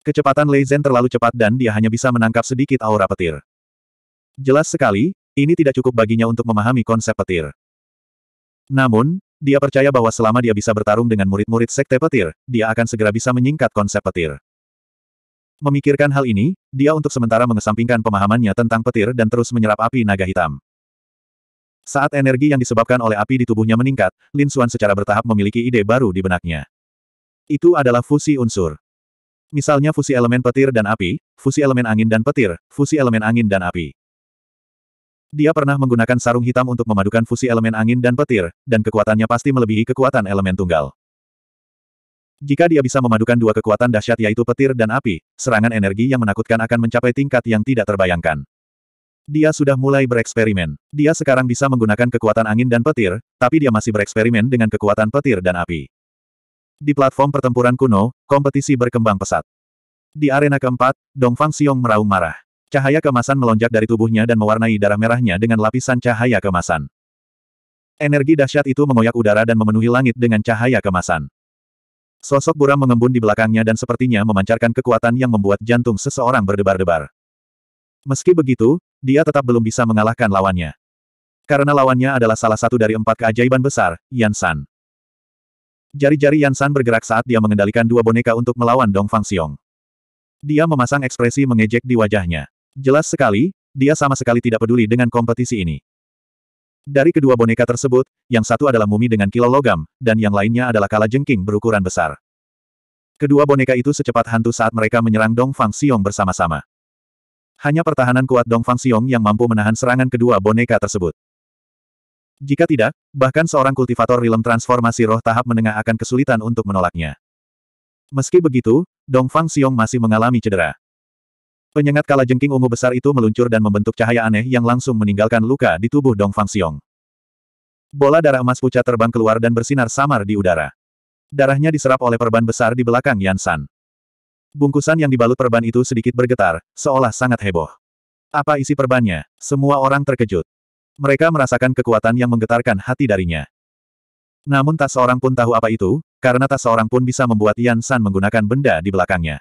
Kecepatan Lei Zhen terlalu cepat dan dia hanya bisa menangkap sedikit aura petir. Jelas sekali, ini tidak cukup baginya untuk memahami konsep petir. Namun, dia percaya bahwa selama dia bisa bertarung dengan murid-murid sekte petir, dia akan segera bisa menyingkat konsep petir. Memikirkan hal ini, dia untuk sementara mengesampingkan pemahamannya tentang petir dan terus menyerap api naga hitam. Saat energi yang disebabkan oleh api di tubuhnya meningkat, Lin Xuan secara bertahap memiliki ide baru di benaknya. Itu adalah fusi unsur. Misalnya fusi elemen petir dan api, fusi elemen angin dan petir, fusi elemen angin dan api. Dia pernah menggunakan sarung hitam untuk memadukan fusi elemen angin dan petir, dan kekuatannya pasti melebihi kekuatan elemen tunggal. Jika dia bisa memadukan dua kekuatan dahsyat yaitu petir dan api, serangan energi yang menakutkan akan mencapai tingkat yang tidak terbayangkan. Dia sudah mulai bereksperimen. Dia sekarang bisa menggunakan kekuatan angin dan petir, tapi dia masih bereksperimen dengan kekuatan petir dan api. Di platform pertempuran kuno, kompetisi berkembang pesat. Di arena keempat, Dongfang Xiong meraung marah. Cahaya kemasan melonjak dari tubuhnya dan mewarnai darah merahnya dengan lapisan cahaya kemasan. Energi dahsyat itu mengoyak udara dan memenuhi langit dengan cahaya kemasan. Sosok buram mengembun di belakangnya dan sepertinya memancarkan kekuatan yang membuat jantung seseorang berdebar-debar. Meski begitu, dia tetap belum bisa mengalahkan lawannya. Karena lawannya adalah salah satu dari empat keajaiban besar, Yan San. Jari-jari San bergerak saat dia mengendalikan dua boneka untuk melawan Dong Fang Xiong. Dia memasang ekspresi mengejek di wajahnya. Jelas sekali, dia sama sekali tidak peduli dengan kompetisi ini. Dari kedua boneka tersebut, yang satu adalah mumi dengan kilo logam, dan yang lainnya adalah kala jengking berukuran besar. Kedua boneka itu secepat hantu saat mereka menyerang Dong Fang Xiong bersama-sama. Hanya pertahanan kuat Dong Fang Xiong yang mampu menahan serangan kedua boneka tersebut. Jika tidak, bahkan seorang kultivator rilem transformasi roh tahap menengah akan kesulitan untuk menolaknya. Meski begitu, Dong Fang Xiong masih mengalami cedera. Penyengat kala jengking ungu besar itu meluncur dan membentuk cahaya aneh yang langsung meninggalkan luka di tubuh Dong Fang Xiong. Bola darah emas pucat terbang keluar dan bersinar samar di udara. Darahnya diserap oleh perban besar di belakang Yan San. Bungkusan yang dibalut perban itu sedikit bergetar, seolah sangat heboh. Apa isi perbannya? Semua orang terkejut. Mereka merasakan kekuatan yang menggetarkan hati darinya. Namun tak seorang pun tahu apa itu, karena tak seorang pun bisa membuat Yan San menggunakan benda di belakangnya.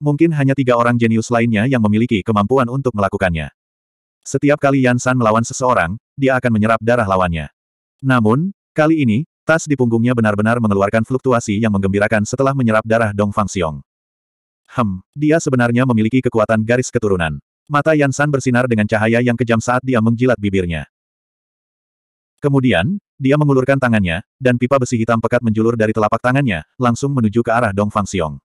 Mungkin hanya tiga orang jenius lainnya yang memiliki kemampuan untuk melakukannya. Setiap kali Yan San melawan seseorang, dia akan menyerap darah lawannya. Namun, kali ini, tas di punggungnya benar-benar mengeluarkan fluktuasi yang menggembirakan setelah menyerap darah Dong Fang Xiong. Hem, dia sebenarnya memiliki kekuatan garis keturunan. Mata Yansan bersinar dengan cahaya yang kejam saat dia mengjilat bibirnya. Kemudian, dia mengulurkan tangannya, dan pipa besi hitam pekat menjulur dari telapak tangannya, langsung menuju ke arah Dong Fang Xiong.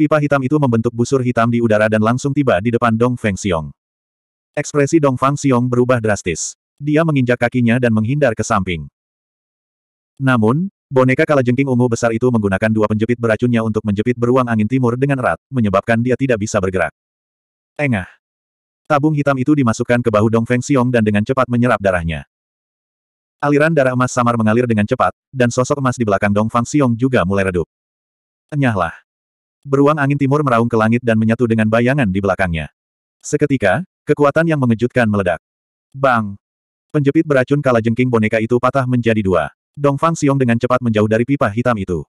Pipa hitam itu membentuk busur hitam di udara dan langsung tiba di depan Dong Feng Xiong. Ekspresi Dong Fang Xiong berubah drastis. Dia menginjak kakinya dan menghindar ke samping. Namun, boneka kalajengking ungu besar itu menggunakan dua penjepit beracunnya untuk menjepit beruang angin timur dengan erat, menyebabkan dia tidak bisa bergerak. Engah. Tabung hitam itu dimasukkan ke bahu Dong Feng Xiong dan dengan cepat menyerap darahnya. Aliran darah emas samar mengalir dengan cepat, dan sosok emas di belakang Dong Feng Xiong juga mulai redup. Enyahlah. Beruang angin timur meraung ke langit dan menyatu dengan bayangan di belakangnya. Seketika, kekuatan yang mengejutkan meledak. Bang! Penjepit beracun kala jengking boneka itu patah menjadi dua. Dong Feng Xiong dengan cepat menjauh dari pipa hitam itu.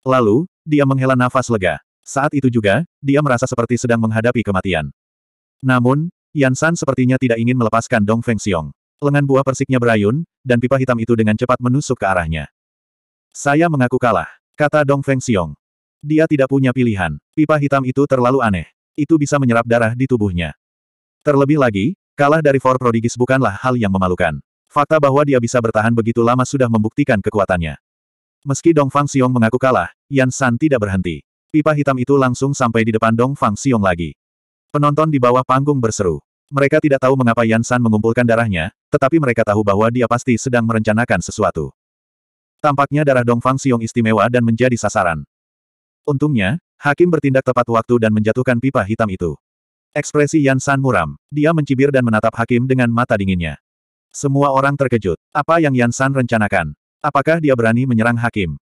Lalu, dia menghela nafas lega. Saat itu juga, dia merasa seperti sedang menghadapi kematian. Namun, Yan San sepertinya tidak ingin melepaskan Dong Feng Xiong. Lengan buah persiknya berayun, dan pipa hitam itu dengan cepat menusuk ke arahnya. Saya mengaku kalah, kata Dong Feng Xiong. Dia tidak punya pilihan. Pipa hitam itu terlalu aneh. Itu bisa menyerap darah di tubuhnya. Terlebih lagi, kalah dari Four Prodigies bukanlah hal yang memalukan. Fakta bahwa dia bisa bertahan begitu lama sudah membuktikan kekuatannya. Meski Dong Feng Xiong mengaku kalah, Yan San tidak berhenti. Pipa hitam itu langsung sampai di depan Dong Fang Xiong lagi. Penonton di bawah panggung berseru. Mereka tidak tahu mengapa Yan San mengumpulkan darahnya, tetapi mereka tahu bahwa dia pasti sedang merencanakan sesuatu. Tampaknya darah Dong Fang Xiong istimewa dan menjadi sasaran. Untungnya, Hakim bertindak tepat waktu dan menjatuhkan pipa hitam itu. Ekspresi Yan San muram. Dia mencibir dan menatap Hakim dengan mata dinginnya. Semua orang terkejut. Apa yang Yan San rencanakan? Apakah dia berani menyerang Hakim?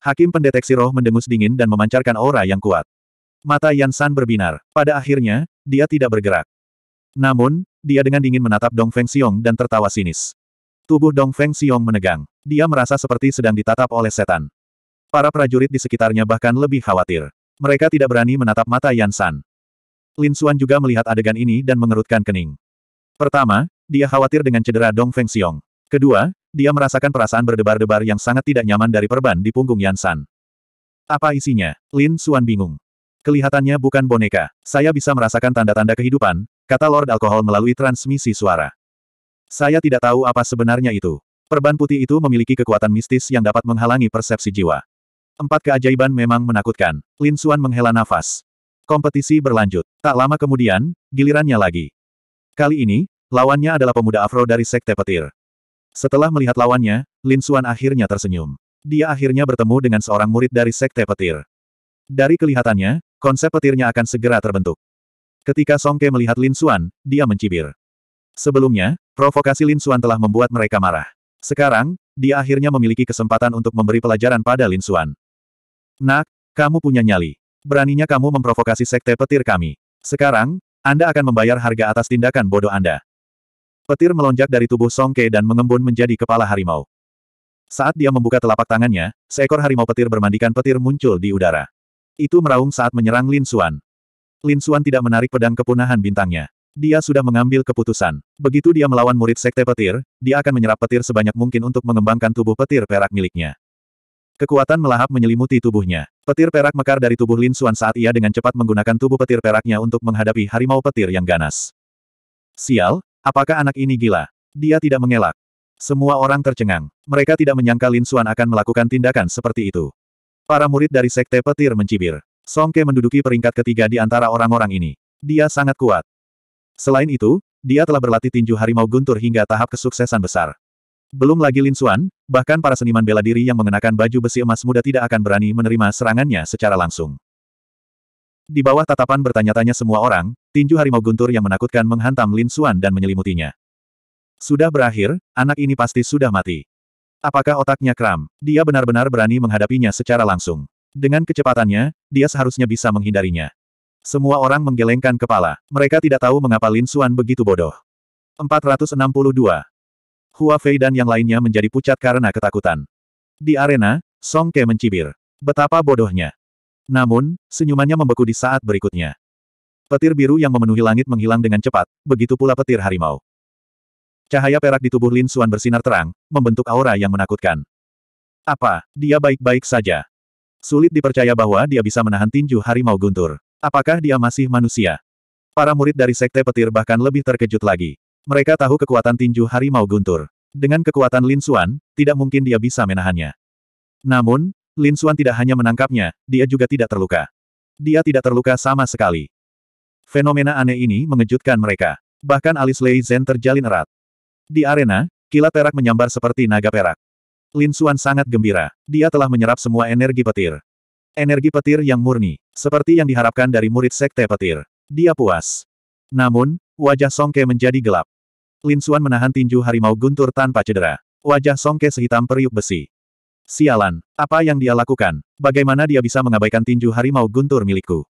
Hakim pendeteksi roh mendengus dingin dan memancarkan aura yang kuat. Mata Yan Yansan berbinar. Pada akhirnya, dia tidak bergerak. Namun, dia dengan dingin menatap Dong Feng Xiong dan tertawa sinis. Tubuh Dong Feng Xiong menegang. Dia merasa seperti sedang ditatap oleh setan. Para prajurit di sekitarnya bahkan lebih khawatir. Mereka tidak berani menatap mata Yan Yansan. Lin Xuan juga melihat adegan ini dan mengerutkan kening. Pertama, dia khawatir dengan cedera Dong Feng Xiong. Kedua, dia merasakan perasaan berdebar-debar yang sangat tidak nyaman dari perban di punggung Yansan. Apa isinya? Lin Suan bingung. Kelihatannya bukan boneka. Saya bisa merasakan tanda-tanda kehidupan, kata Lord Alkohol melalui transmisi suara. Saya tidak tahu apa sebenarnya itu. Perban putih itu memiliki kekuatan mistis yang dapat menghalangi persepsi jiwa. Empat keajaiban memang menakutkan. Lin Suan menghela nafas. Kompetisi berlanjut. Tak lama kemudian, gilirannya lagi. Kali ini, lawannya adalah pemuda afro dari Sekte Petir. Setelah melihat lawannya, Lin Suan akhirnya tersenyum. Dia akhirnya bertemu dengan seorang murid dari Sekte Petir. Dari kelihatannya, konsep petirnya akan segera terbentuk. Ketika Song Ke melihat Lin Suan, dia mencibir. Sebelumnya, provokasi Lin Suan telah membuat mereka marah. Sekarang, dia akhirnya memiliki kesempatan untuk memberi pelajaran pada Lin Suan. Nak, kamu punya nyali. Beraninya kamu memprovokasi Sekte Petir kami. Sekarang, Anda akan membayar harga atas tindakan bodoh Anda. Petir melonjak dari tubuh Songke dan mengembun menjadi kepala harimau. Saat dia membuka telapak tangannya, seekor harimau petir bermandikan petir muncul di udara. Itu meraung saat menyerang Lin Suan. Lin Suan tidak menarik pedang kepunahan bintangnya. Dia sudah mengambil keputusan. Begitu dia melawan murid sekte petir, dia akan menyerap petir sebanyak mungkin untuk mengembangkan tubuh petir perak miliknya. Kekuatan melahap menyelimuti tubuhnya. Petir perak mekar dari tubuh Lin Suan saat ia dengan cepat menggunakan tubuh petir peraknya untuk menghadapi harimau petir yang ganas. Sial, Apakah anak ini gila? Dia tidak mengelak. Semua orang tercengang. Mereka tidak menyangka Lin Xuan akan melakukan tindakan seperti itu. Para murid dari Sekte Petir mencibir. Song Ke menduduki peringkat ketiga di antara orang-orang ini. Dia sangat kuat. Selain itu, dia telah berlatih tinju harimau guntur hingga tahap kesuksesan besar. Belum lagi Lin Xuan, bahkan para seniman bela diri yang mengenakan baju besi emas muda tidak akan berani menerima serangannya secara langsung. Di bawah tatapan bertanya-tanya semua orang, tinju harimau guntur yang menakutkan menghantam Lin Xuan dan menyelimutinya. Sudah berakhir, anak ini pasti sudah mati. Apakah otaknya kram? Dia benar-benar berani menghadapinya secara langsung. Dengan kecepatannya, dia seharusnya bisa menghindarinya. Semua orang menggelengkan kepala. Mereka tidak tahu mengapa Lin Xuan begitu bodoh. 462. Hua Fei dan yang lainnya menjadi pucat karena ketakutan. Di arena, Song Ke mencibir. Betapa bodohnya. Namun, senyumannya membeku di saat berikutnya. Petir biru yang memenuhi langit menghilang dengan cepat, begitu pula petir harimau. Cahaya perak di tubuh Lin Xuan bersinar terang, membentuk aura yang menakutkan. Apa, dia baik-baik saja? Sulit dipercaya bahwa dia bisa menahan tinju harimau guntur. Apakah dia masih manusia? Para murid dari Sekte Petir bahkan lebih terkejut lagi. Mereka tahu kekuatan tinju harimau guntur. Dengan kekuatan Lin Xuan, tidak mungkin dia bisa menahannya. Namun, Lin Xuan tidak hanya menangkapnya, dia juga tidak terluka. Dia tidak terluka sama sekali. Fenomena aneh ini mengejutkan mereka. Bahkan alis Lei Zhen terjalin erat. Di arena, kilat perak menyambar seperti naga perak. Lin Xuan sangat gembira. Dia telah menyerap semua energi petir. Energi petir yang murni, seperti yang diharapkan dari murid sekte petir. Dia puas. Namun, wajah Songke menjadi gelap. Lin Xuan menahan tinju harimau guntur tanpa cedera. Wajah Songke sehitam periuk besi. Sialan, apa yang dia lakukan? Bagaimana dia bisa mengabaikan tinju harimau guntur milikku?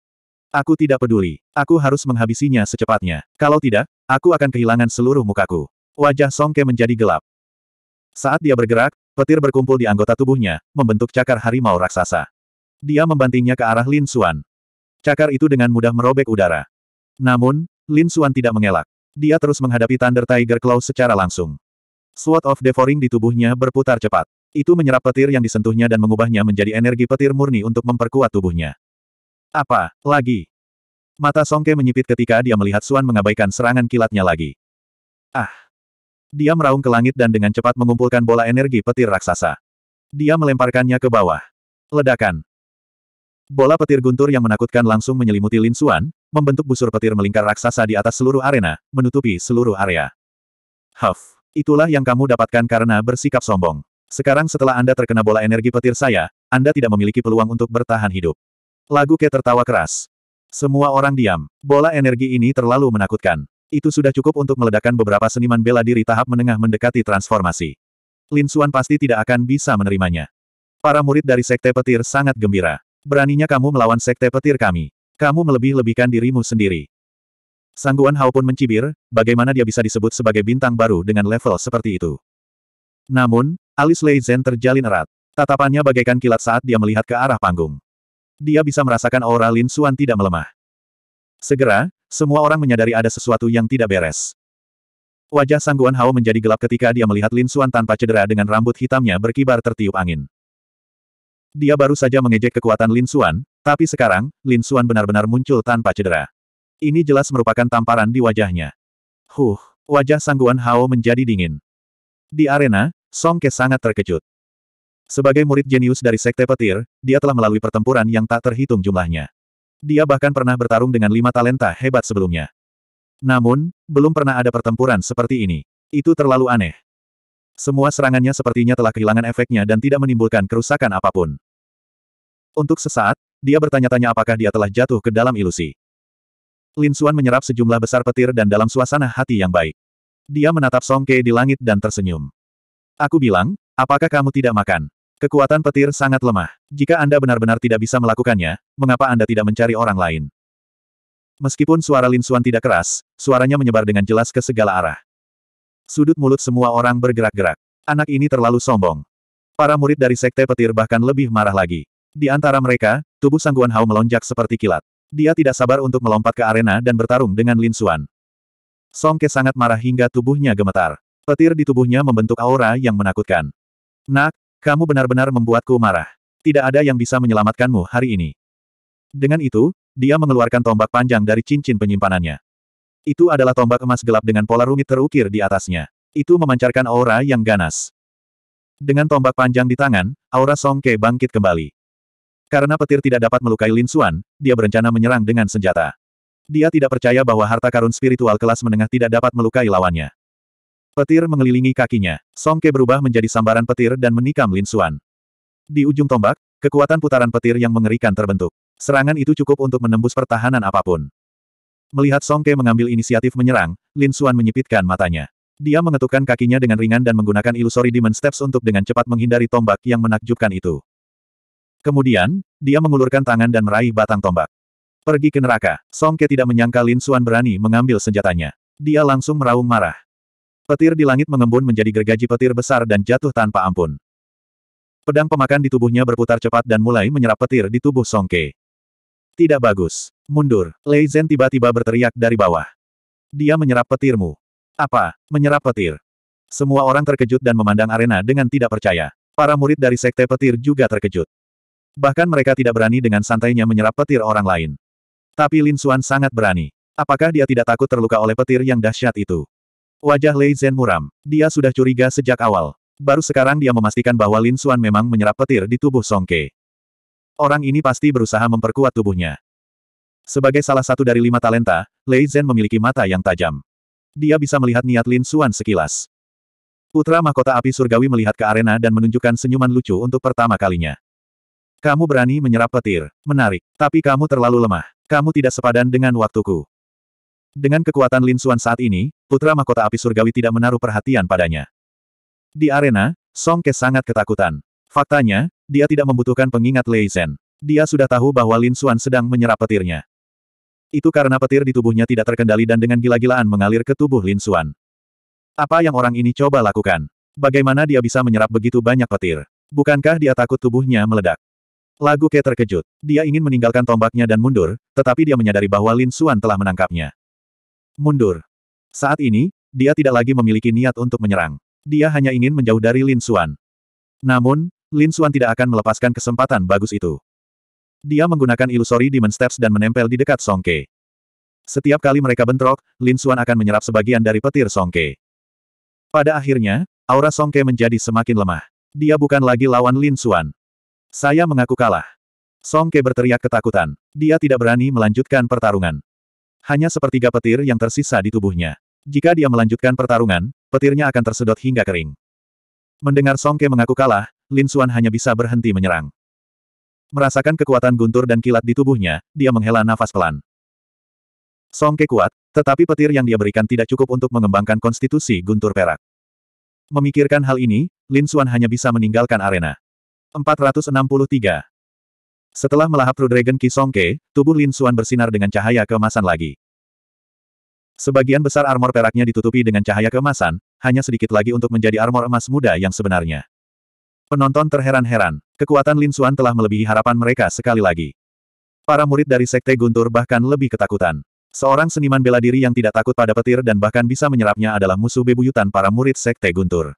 Aku tidak peduli. Aku harus menghabisinya secepatnya. Kalau tidak, aku akan kehilangan seluruh mukaku. Wajah Songke menjadi gelap. Saat dia bergerak, petir berkumpul di anggota tubuhnya, membentuk cakar harimau raksasa. Dia membantingnya ke arah Lin Xuan. Cakar itu dengan mudah merobek udara. Namun, Lin Xuan tidak mengelak. Dia terus menghadapi Thunder Tiger Claw secara langsung. Sword of Devouring di tubuhnya berputar cepat. Itu menyerap petir yang disentuhnya dan mengubahnya menjadi energi petir murni untuk memperkuat tubuhnya. Apa, lagi? Mata Songke menyipit ketika dia melihat Suan mengabaikan serangan kilatnya lagi. Ah! Dia meraung ke langit dan dengan cepat mengumpulkan bola energi petir raksasa. Dia melemparkannya ke bawah. Ledakan. Bola petir guntur yang menakutkan langsung menyelimuti Lin Suan, membentuk busur petir melingkar raksasa di atas seluruh arena, menutupi seluruh area. Huff! Itulah yang kamu dapatkan karena bersikap sombong. Sekarang setelah Anda terkena bola energi petir saya, Anda tidak memiliki peluang untuk bertahan hidup. Lagu Ke tertawa keras. Semua orang diam. Bola energi ini terlalu menakutkan. Itu sudah cukup untuk meledakkan beberapa seniman bela diri tahap menengah mendekati transformasi. Lin Suan pasti tidak akan bisa menerimanya. Para murid dari Sekte Petir sangat gembira. Beraninya kamu melawan Sekte Petir kami. Kamu melebih-lebihkan dirimu sendiri. Sangguan Hao pun mencibir, bagaimana dia bisa disebut sebagai bintang baru dengan level seperti itu. Namun, Alis Lei Zhen terjalin erat. Tatapannya bagaikan kilat saat dia melihat ke arah panggung. Dia bisa merasakan aura Lin Suan tidak melemah. Segera, semua orang menyadari ada sesuatu yang tidak beres. Wajah Sangguan Hao menjadi gelap ketika dia melihat Lin Suan tanpa cedera dengan rambut hitamnya berkibar tertiup angin. Dia baru saja mengejek kekuatan Lin Suan, tapi sekarang, Lin Suan benar-benar muncul tanpa cedera. Ini jelas merupakan tamparan di wajahnya. Huh, wajah Sangguan Hao menjadi dingin. Di arena, Song Ke sangat terkejut. Sebagai murid jenius dari Sekte Petir, dia telah melalui pertempuran yang tak terhitung jumlahnya. Dia bahkan pernah bertarung dengan lima talenta hebat sebelumnya. Namun, belum pernah ada pertempuran seperti ini. Itu terlalu aneh. Semua serangannya sepertinya telah kehilangan efeknya dan tidak menimbulkan kerusakan apapun. Untuk sesaat, dia bertanya-tanya apakah dia telah jatuh ke dalam ilusi. Lin Xuan menyerap sejumlah besar petir dan dalam suasana hati yang baik. Dia menatap Song Ke di langit dan tersenyum. Aku bilang, apakah kamu tidak makan? Kekuatan petir sangat lemah. Jika Anda benar-benar tidak bisa melakukannya, mengapa Anda tidak mencari orang lain? Meskipun suara Lin Suan tidak keras, suaranya menyebar dengan jelas ke segala arah. Sudut mulut semua orang bergerak-gerak. Anak ini terlalu sombong. Para murid dari sekte petir bahkan lebih marah lagi. Di antara mereka, tubuh Sangguan Hao melonjak seperti kilat. Dia tidak sabar untuk melompat ke arena dan bertarung dengan Lin Suan. Song Ke sangat marah hingga tubuhnya gemetar. Petir di tubuhnya membentuk aura yang menakutkan. Nak, kamu benar-benar membuatku marah. Tidak ada yang bisa menyelamatkanmu hari ini. Dengan itu, dia mengeluarkan tombak panjang dari cincin penyimpanannya. Itu adalah tombak emas gelap dengan pola rumit terukir di atasnya. Itu memancarkan aura yang ganas. Dengan tombak panjang di tangan, aura Song Ke bangkit kembali. Karena petir tidak dapat melukai Lin Xuan, dia berencana menyerang dengan senjata. Dia tidak percaya bahwa harta karun spiritual kelas menengah tidak dapat melukai lawannya. Petir mengelilingi kakinya. Songke berubah menjadi sambaran petir dan menikam Lin Xuan. Di ujung tombak, kekuatan putaran petir yang mengerikan terbentuk. Serangan itu cukup untuk menembus pertahanan apapun. Melihat Songke mengambil inisiatif menyerang, Lin Xuan menyipitkan matanya. Dia mengetukkan kakinya dengan ringan dan menggunakan ilusori demon steps untuk dengan cepat menghindari tombak yang menakjubkan itu. Kemudian, dia mengulurkan tangan dan meraih batang tombak. Pergi ke neraka, Songke tidak menyangka Lin Xuan berani mengambil senjatanya. Dia langsung meraung marah. Petir di langit mengembun menjadi gergaji petir besar dan jatuh tanpa ampun. Pedang pemakan di tubuhnya berputar cepat dan mulai menyerap petir di tubuh Songke. Tidak bagus. Mundur. Lei Zhen tiba-tiba berteriak dari bawah. Dia menyerap petirmu. Apa? Menyerap petir. Semua orang terkejut dan memandang arena dengan tidak percaya. Para murid dari sekte petir juga terkejut. Bahkan mereka tidak berani dengan santainya menyerap petir orang lain. Tapi Lin Xuan sangat berani. Apakah dia tidak takut terluka oleh petir yang dahsyat itu? Wajah Lei Zhen muram. Dia sudah curiga sejak awal. Baru sekarang dia memastikan bahwa Lin Xuan memang menyerap petir di tubuh Song Ke. Orang ini pasti berusaha memperkuat tubuhnya. Sebagai salah satu dari lima talenta, Lei Zhen memiliki mata yang tajam. Dia bisa melihat niat Lin Xuan sekilas. Putra Mahkota Api Surgawi melihat ke arena dan menunjukkan senyuman lucu untuk pertama kalinya. Kamu berani menyerap petir. Menarik. Tapi kamu terlalu lemah. Kamu tidak sepadan dengan waktuku. Dengan kekuatan Lin Xuan saat ini, Putra Mahkota Api Surgawi tidak menaruh perhatian padanya. Di arena, Song Ke sangat ketakutan. Faktanya, dia tidak membutuhkan pengingat Lei Zhen. Dia sudah tahu bahwa Lin Xuan sedang menyerap petirnya. Itu karena petir di tubuhnya tidak terkendali dan dengan gila-gilaan mengalir ke tubuh Lin Xuan. Apa yang orang ini coba lakukan? Bagaimana dia bisa menyerap begitu banyak petir? Bukankah dia takut tubuhnya meledak? Lagu Ke terkejut. Dia ingin meninggalkan tombaknya dan mundur, tetapi dia menyadari bahwa Lin Xuan telah menangkapnya. Mundur. Saat ini, dia tidak lagi memiliki niat untuk menyerang. Dia hanya ingin menjauh dari Lin Xuan. Namun, Lin Xuan tidak akan melepaskan kesempatan bagus itu. Dia menggunakan ilusori Demon Steps dan menempel di dekat Song Ke. Setiap kali mereka bentrok, Lin Xuan akan menyerap sebagian dari petir Song Ke. Pada akhirnya, aura Song Ke menjadi semakin lemah. Dia bukan lagi lawan Lin Xuan. Saya mengaku kalah. Song Ke berteriak ketakutan. Dia tidak berani melanjutkan pertarungan. Hanya sepertiga petir yang tersisa di tubuhnya. Jika dia melanjutkan pertarungan, petirnya akan tersedot hingga kering. Mendengar Songke mengaku kalah, Lin Xuan hanya bisa berhenti menyerang. Merasakan kekuatan guntur dan kilat di tubuhnya, dia menghela nafas pelan. Songke kuat, tetapi petir yang dia berikan tidak cukup untuk mengembangkan konstitusi guntur perak. Memikirkan hal ini, Lin Xuan hanya bisa meninggalkan arena. 463. Setelah melahap True Dragon Ki Songke, tubuh Lin Xuan bersinar dengan cahaya keemasan lagi. Sebagian besar armor peraknya ditutupi dengan cahaya keemasan, hanya sedikit lagi untuk menjadi armor emas muda yang sebenarnya. Penonton terheran-heran, kekuatan Lin Xuan telah melebihi harapan mereka sekali lagi. Para murid dari Sekte Guntur bahkan lebih ketakutan. Seorang seniman bela diri yang tidak takut pada petir dan bahkan bisa menyerapnya adalah musuh bebuyutan para murid Sekte Guntur.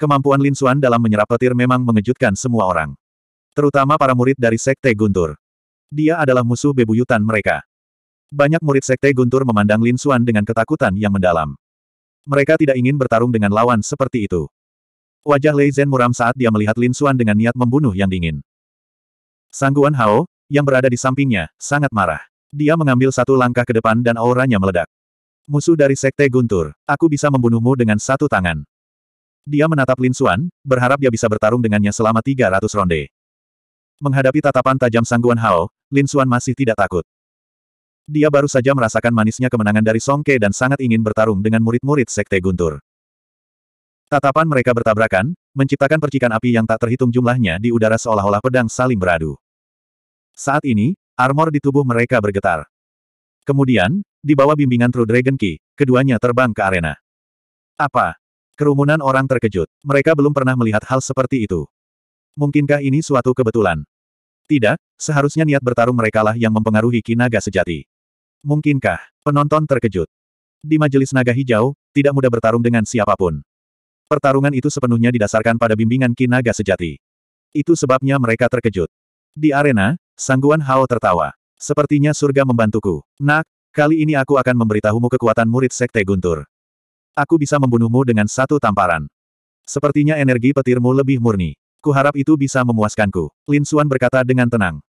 Kemampuan Lin Xuan dalam menyerap petir memang mengejutkan semua orang. Terutama para murid dari Sekte Guntur. Dia adalah musuh bebuyutan mereka. Banyak murid Sekte Guntur memandang Lin Xuan dengan ketakutan yang mendalam. Mereka tidak ingin bertarung dengan lawan seperti itu. Wajah Lei Zhen muram saat dia melihat Lin Xuan dengan niat membunuh yang dingin. Sangguan Hao, yang berada di sampingnya, sangat marah. Dia mengambil satu langkah ke depan dan auranya meledak. Musuh dari Sekte Guntur, aku bisa membunuhmu dengan satu tangan. Dia menatap Lin Xuan, berharap dia bisa bertarung dengannya selama 300 ronde. Menghadapi tatapan tajam sangguan Hao, Lin Xuan masih tidak takut. Dia baru saja merasakan manisnya kemenangan dari Song Ke dan sangat ingin bertarung dengan murid-murid Sekte Guntur. Tatapan mereka bertabrakan, menciptakan percikan api yang tak terhitung jumlahnya di udara seolah-olah pedang saling beradu. Saat ini, armor di tubuh mereka bergetar. Kemudian, di bawah bimbingan True Dragon Key, keduanya terbang ke arena. Apa? Kerumunan orang terkejut. Mereka belum pernah melihat hal seperti itu. Mungkinkah ini suatu kebetulan? Tidak, seharusnya niat bertarung merekalah yang mempengaruhi kinaga sejati. Mungkinkah? Penonton terkejut. Di majelis naga hijau, tidak mudah bertarung dengan siapapun. Pertarungan itu sepenuhnya didasarkan pada bimbingan kinaga sejati. Itu sebabnya mereka terkejut. Di arena, Sangguan Hao tertawa. Sepertinya surga membantuku. Nak, kali ini aku akan memberitahumu kekuatan murid Sekte Guntur. Aku bisa membunuhmu dengan satu tamparan. Sepertinya energi petirmu lebih murni. Kuharap itu bisa memuaskanku. Lin Xuan berkata dengan tenang.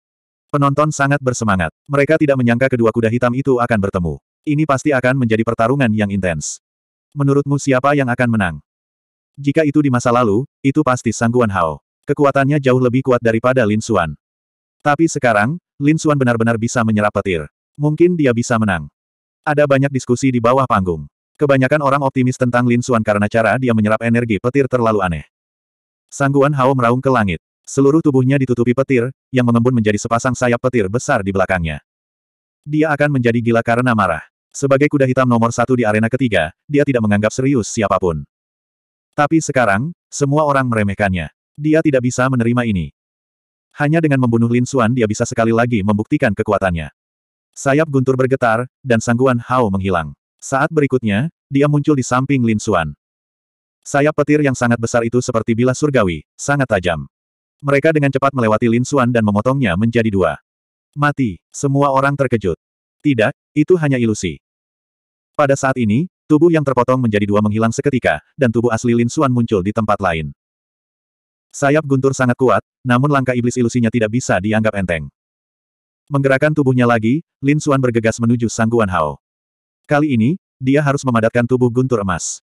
Penonton sangat bersemangat. Mereka tidak menyangka kedua kuda hitam itu akan bertemu. Ini pasti akan menjadi pertarungan yang intens. Menurutmu siapa yang akan menang? Jika itu di masa lalu, itu pasti Sangguan Hao. Kekuatannya jauh lebih kuat daripada Lin Xuan. Tapi sekarang, Lin Xuan benar-benar bisa menyerap petir. Mungkin dia bisa menang. Ada banyak diskusi di bawah panggung. Kebanyakan orang optimis tentang Lin Xuan karena cara dia menyerap energi petir terlalu aneh. Sangguan Hao meraung ke langit. Seluruh tubuhnya ditutupi petir, yang mengembun menjadi sepasang sayap petir besar di belakangnya. Dia akan menjadi gila karena marah. Sebagai kuda hitam nomor satu di arena ketiga, dia tidak menganggap serius siapapun. Tapi sekarang, semua orang meremehkannya. Dia tidak bisa menerima ini. Hanya dengan membunuh Lin Xuan dia bisa sekali lagi membuktikan kekuatannya. Sayap guntur bergetar, dan sangguan Hao menghilang. Saat berikutnya, dia muncul di samping Lin Xuan. Sayap petir yang sangat besar itu seperti bilah surgawi, sangat tajam. Mereka dengan cepat melewati Lin Xuan dan memotongnya menjadi dua. Mati, semua orang terkejut. Tidak, itu hanya ilusi. Pada saat ini, tubuh yang terpotong menjadi dua menghilang seketika, dan tubuh asli Lin Xuan muncul di tempat lain. Sayap guntur sangat kuat, namun langkah iblis ilusinya tidak bisa dianggap enteng. Menggerakkan tubuhnya lagi, Lin Xuan bergegas menuju Sangguan Hao. Kali ini, dia harus memadatkan tubuh guntur emas.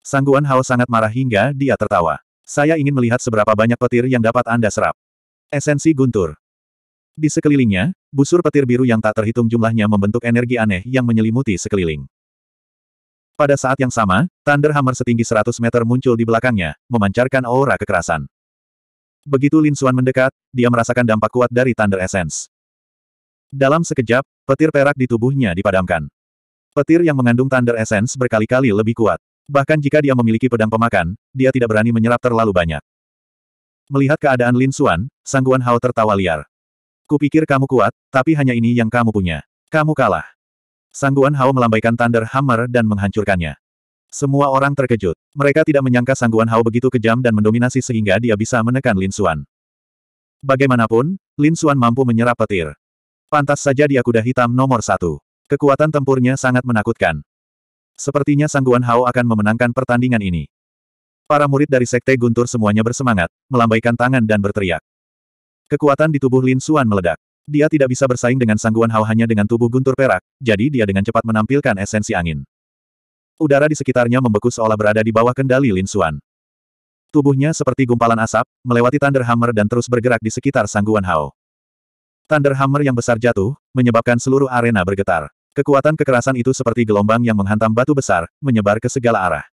Sangguan Hao sangat marah hingga dia tertawa. Saya ingin melihat seberapa banyak petir yang dapat Anda serap. Esensi guntur. Di sekelilingnya, busur petir biru yang tak terhitung jumlahnya membentuk energi aneh yang menyelimuti sekeliling. Pada saat yang sama, Thunder Hammer setinggi 100 meter muncul di belakangnya, memancarkan aura kekerasan. Begitu Lin Xuan mendekat, dia merasakan dampak kuat dari Thunder Essence. Dalam sekejap, petir perak di tubuhnya dipadamkan. Petir yang mengandung Thunder Essence berkali-kali lebih kuat. Bahkan jika dia memiliki pedang pemakan, dia tidak berani menyerap terlalu banyak. Melihat keadaan Lin Xuan, Sangguan Hao tertawa liar. Kupikir kamu kuat, tapi hanya ini yang kamu punya. Kamu kalah. Sangguan Hao melambaikan Thunder Hammer dan menghancurkannya. Semua orang terkejut. Mereka tidak menyangka Sangguan Hao begitu kejam dan mendominasi sehingga dia bisa menekan Lin Xuan. Bagaimanapun, Lin Xuan mampu menyerap petir. Pantas saja dia kuda hitam nomor satu. Kekuatan tempurnya sangat menakutkan. Sepertinya Sangguan Hao akan memenangkan pertandingan ini. Para murid dari Sekte Guntur semuanya bersemangat, melambaikan tangan dan berteriak. Kekuatan di tubuh Lin Suan meledak. Dia tidak bisa bersaing dengan Sangguan Hao hanya dengan tubuh Guntur perak, jadi dia dengan cepat menampilkan esensi angin. Udara di sekitarnya membeku seolah berada di bawah kendali Lin Suan. Tubuhnya seperti gumpalan asap, melewati Thunder Hammer dan terus bergerak di sekitar Sangguan Hao. Thunder Hammer yang besar jatuh, menyebabkan seluruh arena bergetar. Kekuatan kekerasan itu seperti gelombang yang menghantam batu besar, menyebar ke segala arah.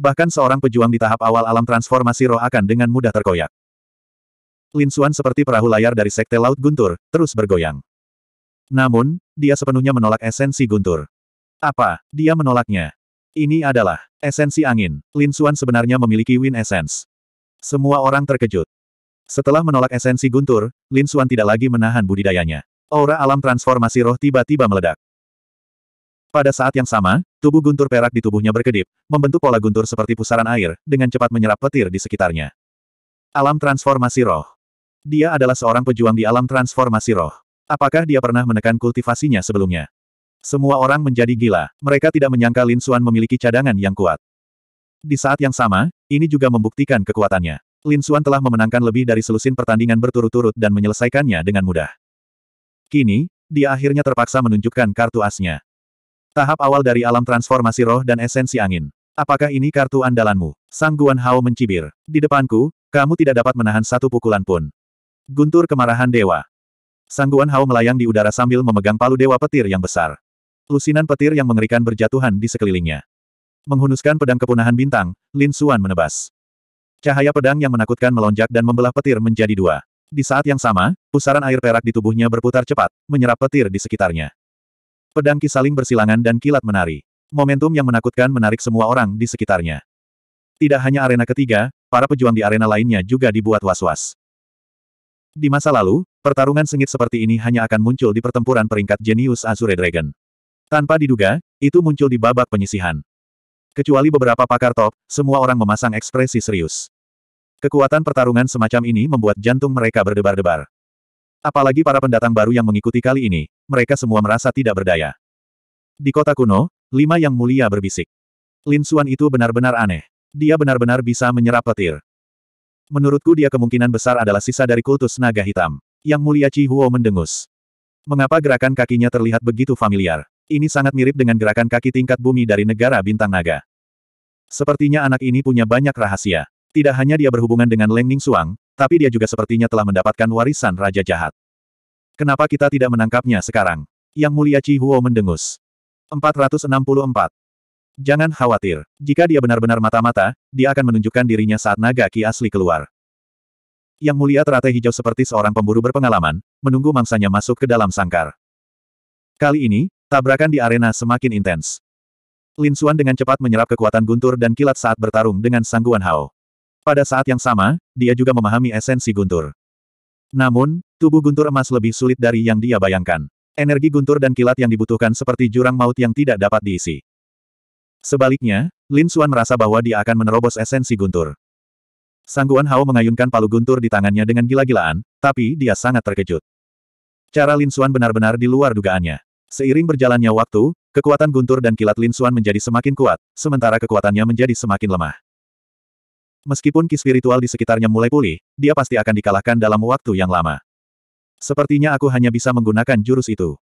Bahkan seorang pejuang di tahap awal alam transformasi roh akan dengan mudah terkoyak. Lin Xuan seperti perahu layar dari sekte Laut Guntur, terus bergoyang. Namun, dia sepenuhnya menolak esensi Guntur. Apa? Dia menolaknya. Ini adalah esensi angin. Lin Xuan sebenarnya memiliki Wind Essence. Semua orang terkejut. Setelah menolak esensi Guntur, Lin Xuan tidak lagi menahan budidayanya. Aura alam transformasi roh tiba-tiba meledak. Pada saat yang sama, tubuh guntur perak di tubuhnya berkedip, membentuk pola guntur seperti pusaran air, dengan cepat menyerap petir di sekitarnya. Alam transformasi roh. Dia adalah seorang pejuang di alam transformasi roh. Apakah dia pernah menekan kultivasinya sebelumnya? Semua orang menjadi gila. Mereka tidak menyangka Lin Xuan memiliki cadangan yang kuat. Di saat yang sama, ini juga membuktikan kekuatannya. Lin Xuan telah memenangkan lebih dari selusin pertandingan berturut-turut dan menyelesaikannya dengan mudah. Kini, dia akhirnya terpaksa menunjukkan kartu asnya. Tahap awal dari alam transformasi roh dan esensi angin. Apakah ini kartu andalanmu? Sang Guan Hao mencibir. Di depanku, kamu tidak dapat menahan satu pukulan pun. Guntur kemarahan dewa. Sang Guan Hao melayang di udara sambil memegang palu dewa petir yang besar. Lusinan petir yang mengerikan berjatuhan di sekelilingnya. Menghunuskan pedang kepunahan bintang, Lin Suan menebas. Cahaya pedang yang menakutkan melonjak dan membelah petir menjadi dua. Di saat yang sama, pusaran air perak di tubuhnya berputar cepat, menyerap petir di sekitarnya. Pedang saling bersilangan dan kilat menari. Momentum yang menakutkan menarik semua orang di sekitarnya. Tidak hanya arena ketiga, para pejuang di arena lainnya juga dibuat was-was. Di masa lalu, pertarungan sengit seperti ini hanya akan muncul di pertempuran peringkat jenius Azure Dragon. Tanpa diduga, itu muncul di babak penyisihan. Kecuali beberapa pakar top, semua orang memasang ekspresi serius. Kekuatan pertarungan semacam ini membuat jantung mereka berdebar-debar. Apalagi para pendatang baru yang mengikuti kali ini, mereka semua merasa tidak berdaya. Di kota kuno, lima yang mulia berbisik. Lin Xuan itu benar-benar aneh. Dia benar-benar bisa menyerap petir. Menurutku dia kemungkinan besar adalah sisa dari kultus naga hitam. Yang mulia Chi Huo mendengus. Mengapa gerakan kakinya terlihat begitu familiar? Ini sangat mirip dengan gerakan kaki tingkat bumi dari negara bintang naga. Sepertinya anak ini punya banyak rahasia. Tidak hanya dia berhubungan dengan Leng Ning Suang, tapi dia juga sepertinya telah mendapatkan warisan Raja Jahat. Kenapa kita tidak menangkapnya sekarang? Yang Mulia Chi Huo mendengus. 464. Jangan khawatir. Jika dia benar-benar mata-mata, dia akan menunjukkan dirinya saat naga Ki asli keluar. Yang mulia teratai hijau seperti seorang pemburu berpengalaman, menunggu mangsanya masuk ke dalam sangkar. Kali ini, tabrakan di arena semakin intens. Lin Suan dengan cepat menyerap kekuatan guntur dan kilat saat bertarung dengan Sangguan Hao. Pada saat yang sama, dia juga memahami esensi guntur. Namun, tubuh guntur emas lebih sulit dari yang dia bayangkan. Energi guntur dan kilat yang dibutuhkan seperti jurang maut yang tidak dapat diisi. Sebaliknya, Lin Suan merasa bahwa dia akan menerobos esensi guntur. Sangguan Hao mengayunkan palu guntur di tangannya dengan gila-gilaan, tapi dia sangat terkejut. Cara Lin Suan benar-benar di luar dugaannya. Seiring berjalannya waktu, kekuatan guntur dan kilat Lin Suan menjadi semakin kuat, sementara kekuatannya menjadi semakin lemah meskipun ki spiritual di sekitarnya mulai pulih, dia pasti akan dikalahkan dalam waktu yang lama. Sepertinya aku hanya bisa menggunakan jurus itu.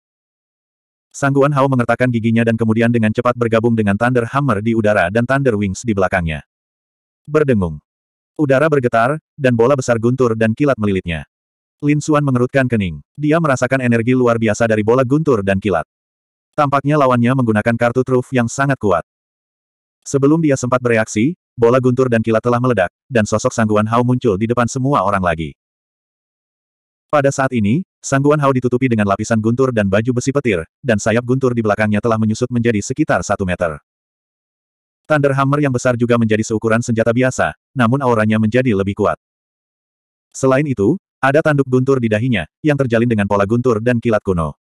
Sangguan Hao mengertakkan giginya dan kemudian dengan cepat bergabung dengan Thunder Hammer di udara dan Thunder Wings di belakangnya. Berdengung. Udara bergetar, dan bola besar guntur dan kilat melilitnya. Lin Xuan mengerutkan kening. Dia merasakan energi luar biasa dari bola guntur dan kilat. Tampaknya lawannya menggunakan kartu truf yang sangat kuat. Sebelum dia sempat bereaksi, bola guntur dan kilat telah meledak, dan sosok Sangguan Hao muncul di depan semua orang lagi. Pada saat ini, Sangguan Hao ditutupi dengan lapisan guntur dan baju besi petir, dan sayap guntur di belakangnya telah menyusut menjadi sekitar satu meter. Thunder Hammer yang besar juga menjadi seukuran senjata biasa, namun auranya menjadi lebih kuat. Selain itu, ada tanduk guntur di dahinya, yang terjalin dengan pola guntur dan kilat kuno.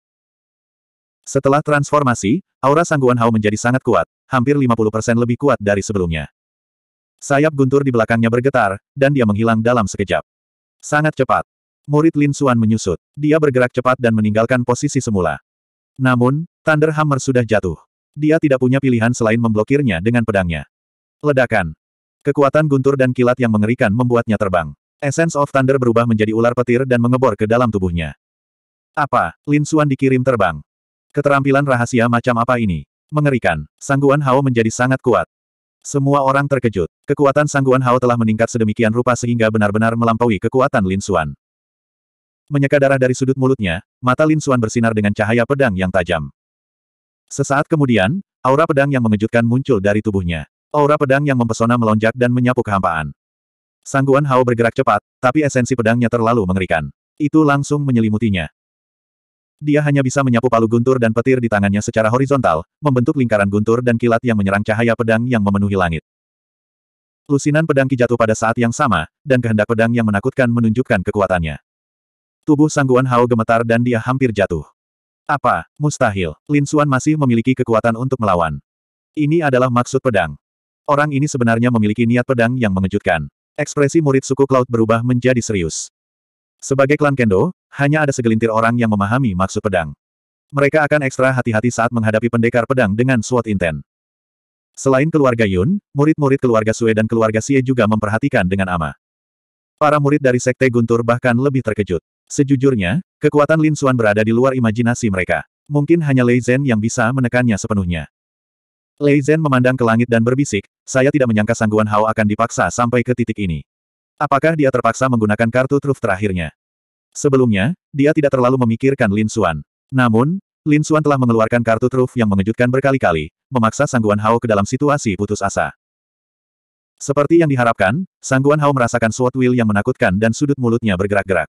Setelah transformasi, aura Sangguan Hao menjadi sangat kuat, hampir 50% lebih kuat dari sebelumnya. Sayap guntur di belakangnya bergetar, dan dia menghilang dalam sekejap. Sangat cepat. Murid Lin Xuan menyusut. Dia bergerak cepat dan meninggalkan posisi semula. Namun, Thunder Hammer sudah jatuh. Dia tidak punya pilihan selain memblokirnya dengan pedangnya. Ledakan. Kekuatan guntur dan kilat yang mengerikan membuatnya terbang. Essence of Thunder berubah menjadi ular petir dan mengebor ke dalam tubuhnya. Apa? Lin Xuan dikirim terbang. Keterampilan rahasia macam apa ini? Mengerikan. Sangguan Hao menjadi sangat kuat. Semua orang terkejut. Kekuatan Sangguan Hao telah meningkat sedemikian rupa sehingga benar-benar melampaui kekuatan Lin Xuan. Menyeka darah dari sudut mulutnya, mata Lin Xuan bersinar dengan cahaya pedang yang tajam. Sesaat kemudian, aura pedang yang mengejutkan muncul dari tubuhnya. Aura pedang yang mempesona melonjak dan menyapu kehampaan. Sangguan Hao bergerak cepat, tapi esensi pedangnya terlalu mengerikan. Itu langsung menyelimutinya. Dia hanya bisa menyapu palu guntur dan petir di tangannya secara horizontal, membentuk lingkaran guntur dan kilat yang menyerang cahaya pedang yang memenuhi langit. Lusinan pedang Ki jatuh pada saat yang sama, dan kehendak pedang yang menakutkan menunjukkan kekuatannya. Tubuh Sangguan Hao gemetar dan dia hampir jatuh. Apa? Mustahil. Lin Xuan masih memiliki kekuatan untuk melawan. Ini adalah maksud pedang. Orang ini sebenarnya memiliki niat pedang yang mengejutkan. Ekspresi murid suku Cloud berubah menjadi serius. Sebagai klan Kendo, hanya ada segelintir orang yang memahami maksud pedang. Mereka akan ekstra hati-hati saat menghadapi pendekar pedang dengan SWOT intent. Selain keluarga Yun, murid-murid keluarga Sue dan keluarga Xie juga memperhatikan dengan ama. Para murid dari Sekte Guntur bahkan lebih terkejut. Sejujurnya, kekuatan Lin Xuan berada di luar imajinasi mereka. Mungkin hanya Lei Zhen yang bisa menekannya sepenuhnya. Lei Zhen memandang ke langit dan berbisik, saya tidak menyangka sangguan Hao akan dipaksa sampai ke titik ini. Apakah dia terpaksa menggunakan kartu truf terakhirnya? Sebelumnya, dia tidak terlalu memikirkan Lin Xuan. Namun, Lin Xuan telah mengeluarkan kartu truf yang mengejutkan berkali-kali, memaksa Sangguan Hao ke dalam situasi putus asa. Seperti yang diharapkan, Sangguan Hao merasakan sword will yang menakutkan dan sudut mulutnya bergerak-gerak.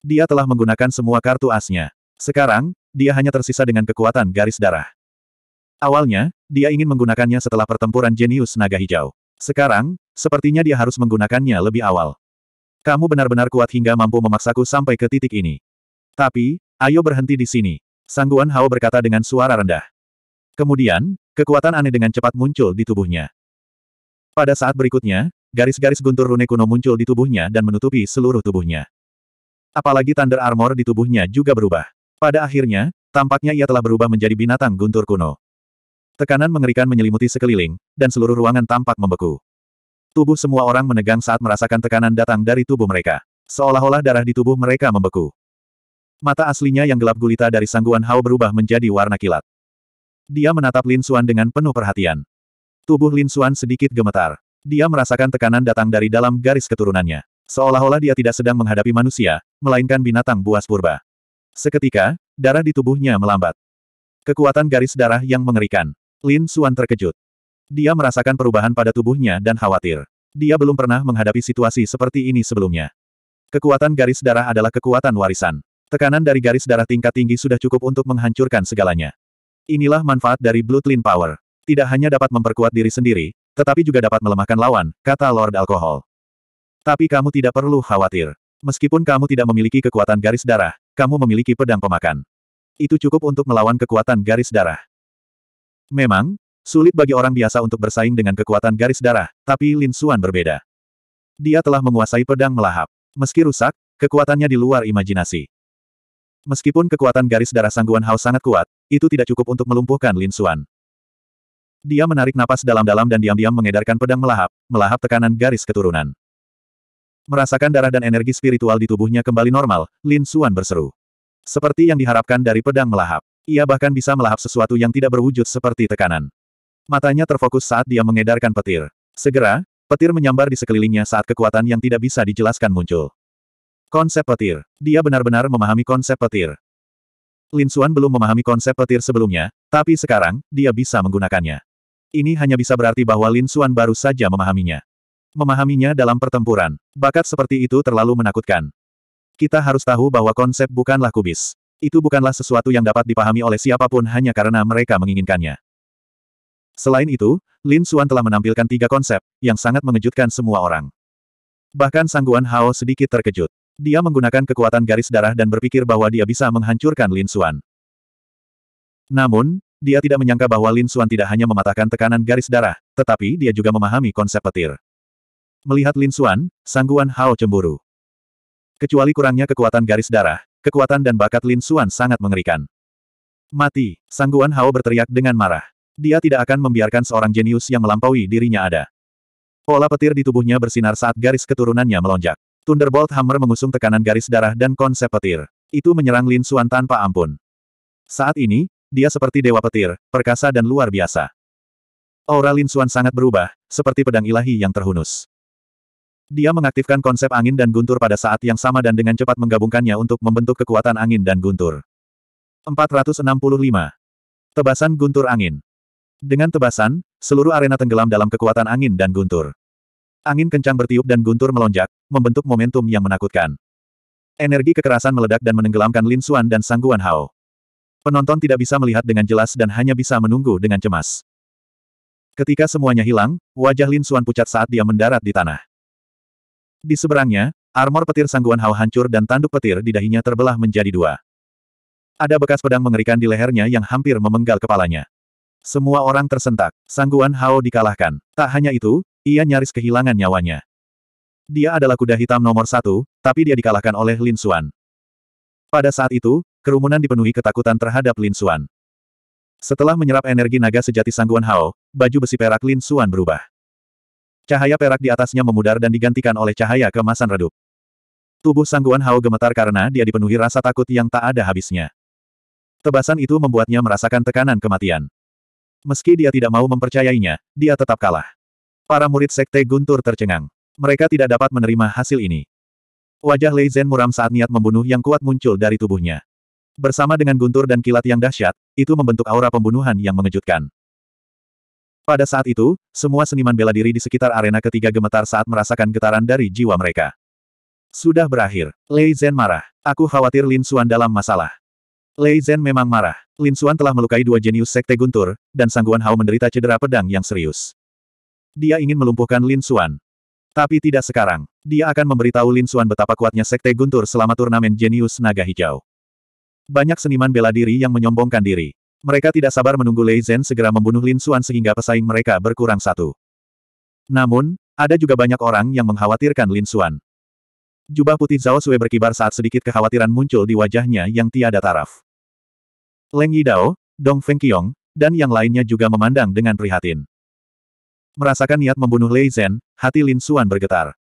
Dia telah menggunakan semua kartu asnya. Sekarang, dia hanya tersisa dengan kekuatan garis darah. Awalnya, dia ingin menggunakannya setelah pertempuran jenius naga hijau. Sekarang, sepertinya dia harus menggunakannya lebih awal. Kamu benar-benar kuat hingga mampu memaksaku sampai ke titik ini. Tapi, ayo berhenti di sini. Sangguan Hao berkata dengan suara rendah. Kemudian, kekuatan aneh dengan cepat muncul di tubuhnya. Pada saat berikutnya, garis-garis guntur rune kuno muncul di tubuhnya dan menutupi seluruh tubuhnya. Apalagi Thunder Armor di tubuhnya juga berubah. Pada akhirnya, tampaknya ia telah berubah menjadi binatang guntur kuno. Tekanan mengerikan menyelimuti sekeliling, dan seluruh ruangan tampak membeku. Tubuh semua orang menegang saat merasakan tekanan datang dari tubuh mereka. Seolah-olah darah di tubuh mereka membeku. Mata aslinya yang gelap gulita dari sangguan Hao berubah menjadi warna kilat. Dia menatap Lin Xuan dengan penuh perhatian. Tubuh Lin Xuan sedikit gemetar. Dia merasakan tekanan datang dari dalam garis keturunannya. Seolah-olah dia tidak sedang menghadapi manusia, melainkan binatang buas purba. Seketika, darah di tubuhnya melambat. Kekuatan garis darah yang mengerikan. Lin Suan terkejut. Dia merasakan perubahan pada tubuhnya dan khawatir. Dia belum pernah menghadapi situasi seperti ini sebelumnya. Kekuatan garis darah adalah kekuatan warisan. Tekanan dari garis darah tingkat tinggi sudah cukup untuk menghancurkan segalanya. Inilah manfaat dari Bloodline Power. Tidak hanya dapat memperkuat diri sendiri, tetapi juga dapat melemahkan lawan, kata Lord Alkohol. Tapi kamu tidak perlu khawatir. Meskipun kamu tidak memiliki kekuatan garis darah, kamu memiliki pedang pemakan. Itu cukup untuk melawan kekuatan garis darah. Memang, sulit bagi orang biasa untuk bersaing dengan kekuatan garis darah, tapi Lin Xuan berbeda. Dia telah menguasai pedang melahap. Meski rusak, kekuatannya di luar imajinasi. Meskipun kekuatan garis darah sangguan Hao sangat kuat, itu tidak cukup untuk melumpuhkan Lin Xuan. Dia menarik napas dalam-dalam dan diam-diam mengedarkan pedang melahap, melahap tekanan garis keturunan. Merasakan darah dan energi spiritual di tubuhnya kembali normal, Lin Xuan berseru. Seperti yang diharapkan dari pedang melahap. Ia bahkan bisa melahap sesuatu yang tidak berwujud seperti tekanan. Matanya terfokus saat dia mengedarkan petir. Segera, petir menyambar di sekelilingnya saat kekuatan yang tidak bisa dijelaskan muncul. Konsep petir. Dia benar-benar memahami konsep petir. Lin Xuan belum memahami konsep petir sebelumnya, tapi sekarang, dia bisa menggunakannya. Ini hanya bisa berarti bahwa Lin Xuan baru saja memahaminya. Memahaminya dalam pertempuran. Bakat seperti itu terlalu menakutkan. Kita harus tahu bahwa konsep bukanlah kubis. Itu bukanlah sesuatu yang dapat dipahami oleh siapapun hanya karena mereka menginginkannya. Selain itu, Lin Xuan telah menampilkan tiga konsep, yang sangat mengejutkan semua orang. Bahkan Sangguan Hao sedikit terkejut. Dia menggunakan kekuatan garis darah dan berpikir bahwa dia bisa menghancurkan Lin Xuan. Namun, dia tidak menyangka bahwa Lin Xuan tidak hanya mematahkan tekanan garis darah, tetapi dia juga memahami konsep petir. Melihat Lin Xuan, Sangguan Hao cemburu. Kecuali kurangnya kekuatan garis darah, Kekuatan dan bakat Lin Xuan sangat mengerikan. Mati, Sangguan Hao berteriak dengan marah. Dia tidak akan membiarkan seorang jenius yang melampaui dirinya ada. Pola petir di tubuhnya bersinar saat garis keturunannya melonjak. Thunderbolt Hammer mengusung tekanan garis darah dan konsep petir. Itu menyerang Lin Xuan tanpa ampun. Saat ini, dia seperti dewa petir, perkasa dan luar biasa. Aura Lin Xuan sangat berubah, seperti pedang ilahi yang terhunus. Dia mengaktifkan konsep angin dan guntur pada saat yang sama dan dengan cepat menggabungkannya untuk membentuk kekuatan angin dan guntur. 465. Tebasan guntur angin. Dengan tebasan, seluruh arena tenggelam dalam kekuatan angin dan guntur. Angin kencang bertiup dan guntur melonjak, membentuk momentum yang menakutkan. Energi kekerasan meledak dan menenggelamkan Lin Xuan dan Sangguan Hao. Penonton tidak bisa melihat dengan jelas dan hanya bisa menunggu dengan cemas. Ketika semuanya hilang, wajah Lin Xuan pucat saat dia mendarat di tanah. Di seberangnya, armor petir sangguan hao hancur dan tanduk petir di dahinya terbelah menjadi dua. Ada bekas pedang mengerikan di lehernya yang hampir memenggal kepalanya. Semua orang tersentak, sangguan hao dikalahkan. Tak hanya itu, ia nyaris kehilangan nyawanya. Dia adalah kuda hitam nomor satu, tapi dia dikalahkan oleh Lin Xuan. Pada saat itu, kerumunan dipenuhi ketakutan terhadap Lin Xuan. Setelah menyerap energi naga sejati sangguan hao, baju besi perak Lin Xuan berubah. Cahaya perak di atasnya memudar dan digantikan oleh cahaya kemasan redup. Tubuh Sangguan Hao gemetar karena dia dipenuhi rasa takut yang tak ada habisnya. Tebasan itu membuatnya merasakan tekanan kematian. Meski dia tidak mau mempercayainya, dia tetap kalah. Para murid Sekte Guntur tercengang. Mereka tidak dapat menerima hasil ini. Wajah Lei Zhen muram saat niat membunuh yang kuat muncul dari tubuhnya. Bersama dengan guntur dan kilat yang dahsyat, itu membentuk aura pembunuhan yang mengejutkan. Pada saat itu, semua seniman bela diri di sekitar arena ketiga gemetar saat merasakan getaran dari jiwa mereka. Sudah berakhir. Lei Zhen marah. Aku khawatir Lin Xuan dalam masalah. Lei Zhen memang marah. Lin Xuan telah melukai dua jenius sekte guntur, dan Sangguan Hao menderita cedera pedang yang serius. Dia ingin melumpuhkan Lin Xuan. Tapi tidak sekarang. Dia akan memberitahu Lin Xuan betapa kuatnya sekte guntur selama turnamen jenius naga hijau. Banyak seniman bela diri yang menyombongkan diri. Mereka tidak sabar menunggu Lei Zhen segera membunuh Lin Xuan sehingga pesaing mereka berkurang satu. Namun, ada juga banyak orang yang mengkhawatirkan Lin Xuan. Jubah putih Zhao Sui berkibar saat sedikit kekhawatiran muncul di wajahnya yang tiada taraf. Leng Yidao, Dong Feng Fengqiong, dan yang lainnya juga memandang dengan prihatin. Merasakan niat membunuh Lei Zhen, hati Lin Xuan bergetar.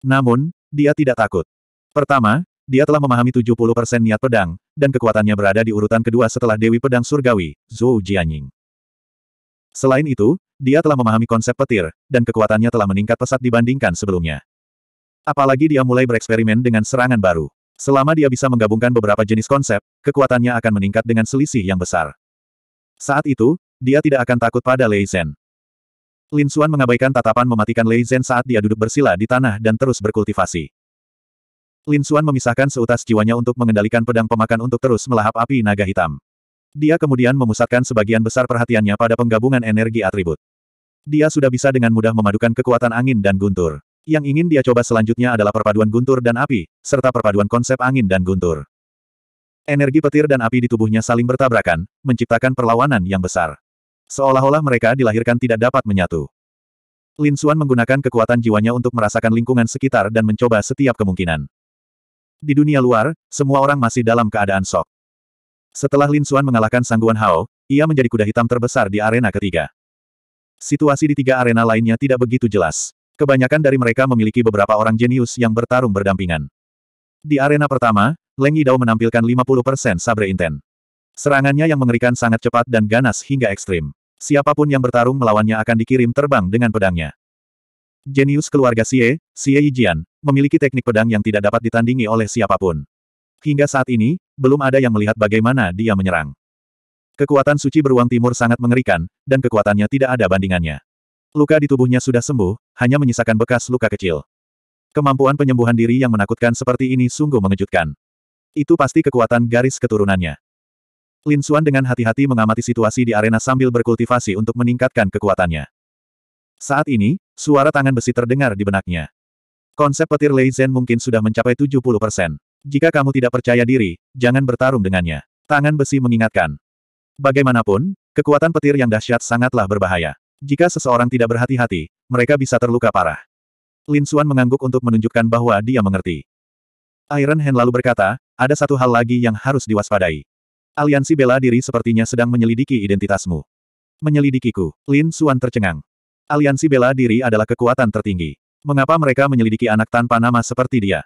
Namun, dia tidak takut. Pertama, dia telah memahami 70% niat pedang, dan kekuatannya berada di urutan kedua setelah Dewi Pedang Surgawi, Zhou Jianying. Selain itu, dia telah memahami konsep petir, dan kekuatannya telah meningkat pesat dibandingkan sebelumnya. Apalagi dia mulai bereksperimen dengan serangan baru. Selama dia bisa menggabungkan beberapa jenis konsep, kekuatannya akan meningkat dengan selisih yang besar. Saat itu, dia tidak akan takut pada Lei Zhen. Lin Xuan mengabaikan tatapan mematikan Lei Zhen saat dia duduk bersila di tanah dan terus berkultivasi. Lin Xuan memisahkan seutas jiwanya untuk mengendalikan pedang pemakan untuk terus melahap api naga hitam. Dia kemudian memusatkan sebagian besar perhatiannya pada penggabungan energi atribut. Dia sudah bisa dengan mudah memadukan kekuatan angin dan guntur. Yang ingin dia coba selanjutnya adalah perpaduan guntur dan api, serta perpaduan konsep angin dan guntur. Energi petir dan api di tubuhnya saling bertabrakan, menciptakan perlawanan yang besar. Seolah-olah mereka dilahirkan tidak dapat menyatu. Lin Xuan menggunakan kekuatan jiwanya untuk merasakan lingkungan sekitar dan mencoba setiap kemungkinan. Di dunia luar, semua orang masih dalam keadaan sok. Setelah Lin Xuan mengalahkan Sangguan Hao, ia menjadi kuda hitam terbesar di arena ketiga. Situasi di tiga arena lainnya tidak begitu jelas. Kebanyakan dari mereka memiliki beberapa orang jenius yang bertarung berdampingan. Di arena pertama, Leng Yidao menampilkan 50% sabre inten. Serangannya yang mengerikan sangat cepat dan ganas hingga ekstrim. Siapapun yang bertarung melawannya akan dikirim terbang dengan pedangnya. Jenius keluarga Xie, Xie Yijian, memiliki teknik pedang yang tidak dapat ditandingi oleh siapapun. Hingga saat ini, belum ada yang melihat bagaimana dia menyerang. Kekuatan suci beruang timur sangat mengerikan, dan kekuatannya tidak ada bandingannya. Luka di tubuhnya sudah sembuh, hanya menyisakan bekas luka kecil. Kemampuan penyembuhan diri yang menakutkan seperti ini sungguh mengejutkan. Itu pasti kekuatan garis keturunannya. Lin Xuan dengan hati-hati mengamati situasi di arena sambil berkultivasi untuk meningkatkan kekuatannya. Saat ini, suara tangan besi terdengar di benaknya. Konsep petir Lei Zhen mungkin sudah mencapai 70 persen. Jika kamu tidak percaya diri, jangan bertarung dengannya. Tangan besi mengingatkan. Bagaimanapun, kekuatan petir yang dahsyat sangatlah berbahaya. Jika seseorang tidak berhati-hati, mereka bisa terluka parah. Lin Xuan mengangguk untuk menunjukkan bahwa dia mengerti. Iron Hand lalu berkata, ada satu hal lagi yang harus diwaspadai. Aliansi bela diri sepertinya sedang menyelidiki identitasmu. Menyelidikiku, Lin Xuan tercengang. Aliansi bela diri adalah kekuatan tertinggi. Mengapa mereka menyelidiki anak tanpa nama seperti dia?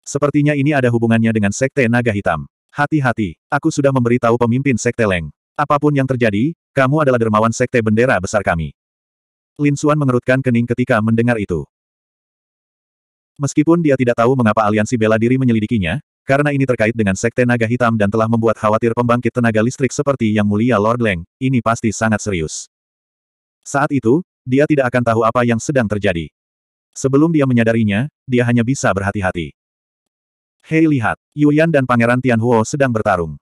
Sepertinya ini ada hubungannya dengan Sekte Naga Hitam. Hati-hati, aku sudah memberitahu pemimpin Sekte Leng. Apapun yang terjadi, kamu adalah dermawan Sekte Bendera Besar kami. Lin Xuan mengerutkan kening ketika mendengar itu. Meskipun dia tidak tahu mengapa aliansi bela diri menyelidikinya, karena ini terkait dengan Sekte Naga Hitam dan telah membuat khawatir pembangkit tenaga listrik seperti Yang Mulia Lord Leng, ini pasti sangat serius. Saat itu, dia tidak akan tahu apa yang sedang terjadi. Sebelum dia menyadarinya, dia hanya bisa berhati-hati. Hei lihat, Yuyan dan Pangeran Tianhuo sedang bertarung.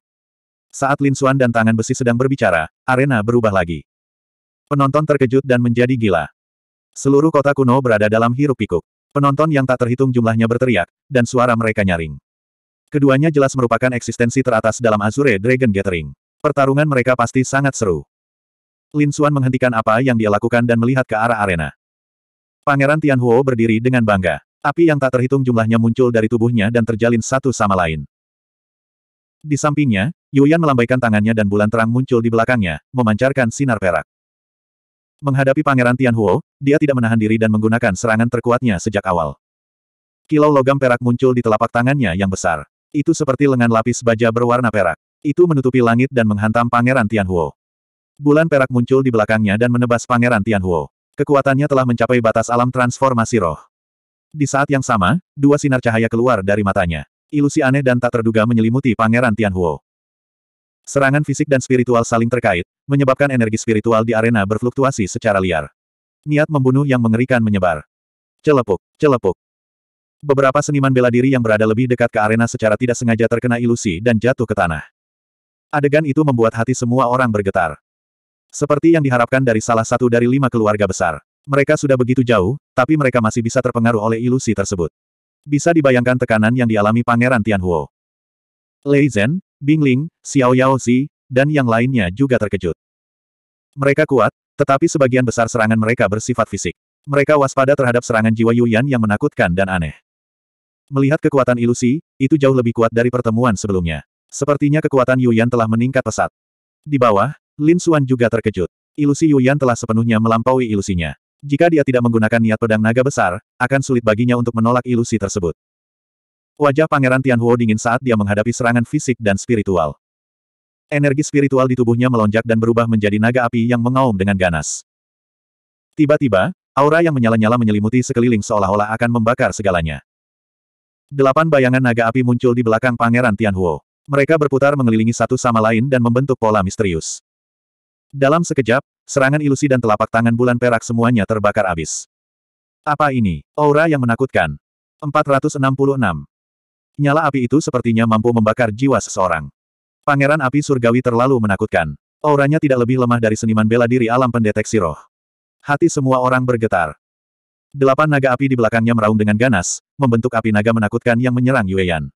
Saat Lin Xuan dan tangan besi sedang berbicara, arena berubah lagi. Penonton terkejut dan menjadi gila. Seluruh kota kuno berada dalam hiruk-pikuk. Penonton yang tak terhitung jumlahnya berteriak, dan suara mereka nyaring. Keduanya jelas merupakan eksistensi teratas dalam Azure Dragon Gathering. Pertarungan mereka pasti sangat seru. Lin Xuan menghentikan apa yang dia lakukan dan melihat ke arah arena. Pangeran Tianhuo berdiri dengan bangga. Api yang tak terhitung jumlahnya muncul dari tubuhnya dan terjalin satu sama lain. Di sampingnya, Yuyan melambaikan tangannya dan bulan terang muncul di belakangnya, memancarkan sinar perak. Menghadapi Pangeran Tianhuo, dia tidak menahan diri dan menggunakan serangan terkuatnya sejak awal. Kilau logam perak muncul di telapak tangannya yang besar. Itu seperti lengan lapis baja berwarna perak. Itu menutupi langit dan menghantam Pangeran Tianhuo. Bulan perak muncul di belakangnya dan menebas Pangeran Tianhuo. Kekuatannya telah mencapai batas alam transformasi roh. Di saat yang sama, dua sinar cahaya keluar dari matanya. Ilusi aneh dan tak terduga menyelimuti Pangeran Tianhuo. Serangan fisik dan spiritual saling terkait, menyebabkan energi spiritual di arena berfluktuasi secara liar. Niat membunuh yang mengerikan menyebar. Celepuk, celepuk. Beberapa seniman bela diri yang berada lebih dekat ke arena secara tidak sengaja terkena ilusi dan jatuh ke tanah. Adegan itu membuat hati semua orang bergetar. Seperti yang diharapkan dari salah satu dari lima keluarga besar. Mereka sudah begitu jauh, tapi mereka masih bisa terpengaruh oleh ilusi tersebut. Bisa dibayangkan tekanan yang dialami Pangeran Tianhuo. Lei Zhen, Bing Ling, Xiao Yaozi, dan yang lainnya juga terkejut. Mereka kuat, tetapi sebagian besar serangan mereka bersifat fisik. Mereka waspada terhadap serangan jiwa Yuyan yang menakutkan dan aneh. Melihat kekuatan ilusi, itu jauh lebih kuat dari pertemuan sebelumnya. Sepertinya kekuatan Yuyan telah meningkat pesat. Di bawah, Lin Xuan juga terkejut. Ilusi Yuyan telah sepenuhnya melampaui ilusinya. Jika dia tidak menggunakan niat pedang naga besar, akan sulit baginya untuk menolak ilusi tersebut. Wajah Pangeran Tianhuo dingin saat dia menghadapi serangan fisik dan spiritual. Energi spiritual di tubuhnya melonjak dan berubah menjadi naga api yang mengaum dengan ganas. Tiba-tiba, aura yang menyala-nyala menyelimuti sekeliling seolah-olah akan membakar segalanya. Delapan bayangan naga api muncul di belakang Pangeran Tianhuo. Mereka berputar mengelilingi satu sama lain dan membentuk pola misterius. Dalam sekejap, serangan ilusi dan telapak tangan bulan perak semuanya terbakar abis. Apa ini? Aura yang menakutkan. 466. Nyala api itu sepertinya mampu membakar jiwa seseorang. Pangeran api surgawi terlalu menakutkan. Auranya tidak lebih lemah dari seniman bela diri alam pendeteksi roh. Hati semua orang bergetar. Delapan naga api di belakangnya meraung dengan ganas, membentuk api naga menakutkan yang menyerang Yue Yan.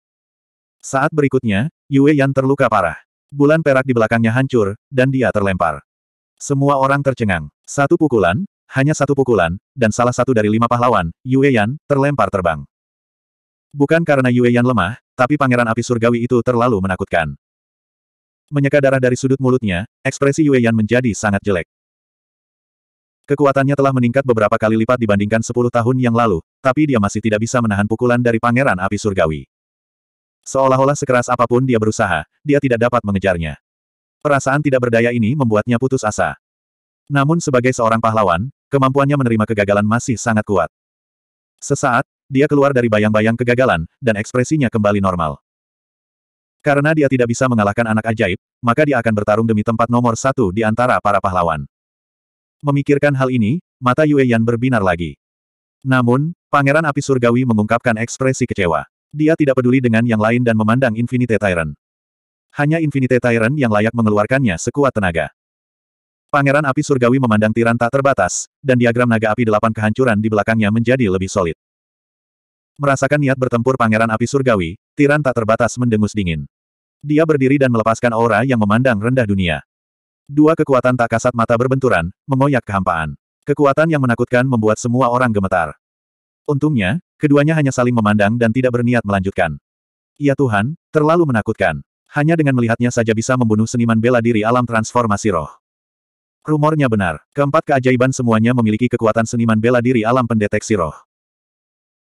Saat berikutnya, Yue Yan terluka parah. Bulan perak di belakangnya hancur, dan dia terlempar. Semua orang tercengang. Satu pukulan, hanya satu pukulan, dan salah satu dari lima pahlawan, Yue Yan, terlempar terbang. Bukan karena Yue Yan lemah, tapi pangeran api surgawi itu terlalu menakutkan. Menyeka darah dari sudut mulutnya, ekspresi Yue Yan menjadi sangat jelek. Kekuatannya telah meningkat beberapa kali lipat dibandingkan sepuluh tahun yang lalu, tapi dia masih tidak bisa menahan pukulan dari Pangeran Api Surgawi. Seolah-olah sekeras apapun dia berusaha, dia tidak dapat mengejarnya. Perasaan tidak berdaya ini membuatnya putus asa. Namun sebagai seorang pahlawan, kemampuannya menerima kegagalan masih sangat kuat. Sesaat, dia keluar dari bayang-bayang kegagalan, dan ekspresinya kembali normal. Karena dia tidak bisa mengalahkan anak ajaib, maka dia akan bertarung demi tempat nomor satu di antara para pahlawan. Memikirkan hal ini, mata Yue Yan berbinar lagi. Namun, Pangeran Api Surgawi mengungkapkan ekspresi kecewa. Dia tidak peduli dengan yang lain dan memandang Infinite Tyrant. Hanya Infinite Tyrant yang layak mengeluarkannya sekuat tenaga. Pangeran api surgawi memandang tiran tak terbatas, dan diagram naga api delapan kehancuran di belakangnya menjadi lebih solid. Merasakan niat bertempur pangeran api surgawi, tiran tak terbatas mendengus dingin. Dia berdiri dan melepaskan aura yang memandang rendah dunia. Dua kekuatan tak kasat mata berbenturan, mengoyak kehampaan. Kekuatan yang menakutkan membuat semua orang gemetar. Untungnya, Keduanya hanya saling memandang dan tidak berniat melanjutkan. Ya Tuhan, terlalu menakutkan. Hanya dengan melihatnya saja bisa membunuh seniman bela diri alam transformasi roh. Rumornya benar, keempat keajaiban semuanya memiliki kekuatan seniman bela diri alam pendeteksi roh.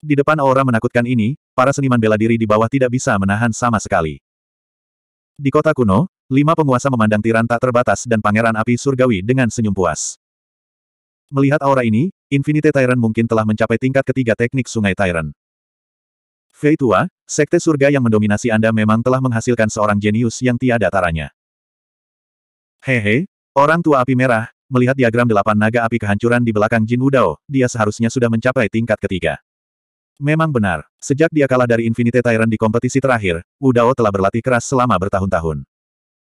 Di depan aura menakutkan ini, para seniman bela diri di bawah tidak bisa menahan sama sekali. Di kota kuno, lima penguasa memandang tiran tak terbatas dan pangeran api surgawi dengan senyum puas. Melihat aura ini, Infinite Tyrant mungkin telah mencapai tingkat ketiga teknik sungai Tyrant. Fei Tua, Sekte Surga yang mendominasi Anda memang telah menghasilkan seorang jenius yang tiada taranya. Hehe, orang tua api merah, melihat diagram delapan naga api kehancuran di belakang Jin Wudao, dia seharusnya sudah mencapai tingkat ketiga. Memang benar, sejak dia kalah dari Infinite Tyrant di kompetisi terakhir, Wudao telah berlatih keras selama bertahun-tahun.